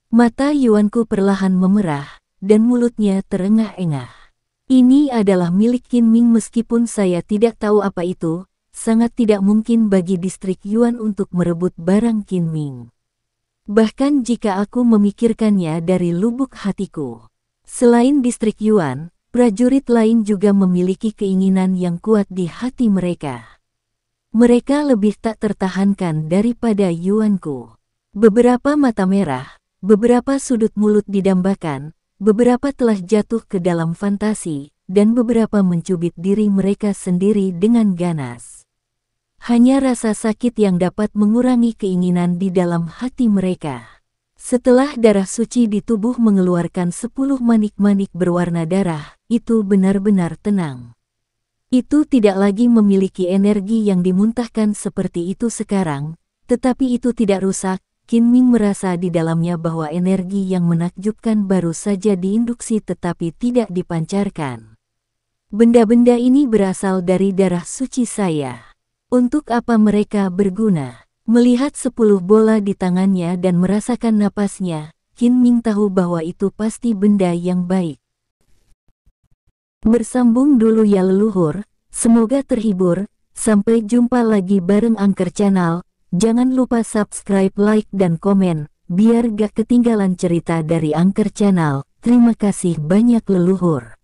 Mata Yuanku perlahan memerah, dan mulutnya terengah-engah. Ini adalah milik Qin Ming meskipun saya tidak tahu apa itu, sangat tidak mungkin bagi distrik Yuan untuk merebut barang Qin Ming. Bahkan jika aku memikirkannya dari lubuk hatiku. Selain distrik Yuan, prajurit lain juga memiliki keinginan yang kuat di hati mereka. Mereka lebih tak tertahankan daripada Yuanku. Beberapa mata merah, beberapa sudut mulut didambakan, Beberapa telah jatuh ke dalam fantasi, dan beberapa mencubit diri mereka sendiri dengan ganas. Hanya rasa sakit yang dapat mengurangi keinginan di dalam hati mereka. Setelah darah suci di tubuh mengeluarkan sepuluh manik-manik berwarna darah, itu benar-benar tenang. Itu tidak lagi memiliki energi yang dimuntahkan seperti itu sekarang, tetapi itu tidak rusak, Qin Ming merasa di dalamnya bahwa energi yang menakjubkan baru saja diinduksi tetapi tidak dipancarkan. Benda-benda ini berasal dari darah suci saya. Untuk apa mereka berguna? Melihat sepuluh bola di tangannya dan merasakan napasnya, Qin Ming tahu bahwa itu pasti benda yang baik. Bersambung dulu ya leluhur, semoga terhibur, sampai jumpa lagi bareng Angker Channel, Jangan lupa subscribe, like, dan komen, biar gak ketinggalan cerita dari Angker Channel. Terima kasih banyak leluhur.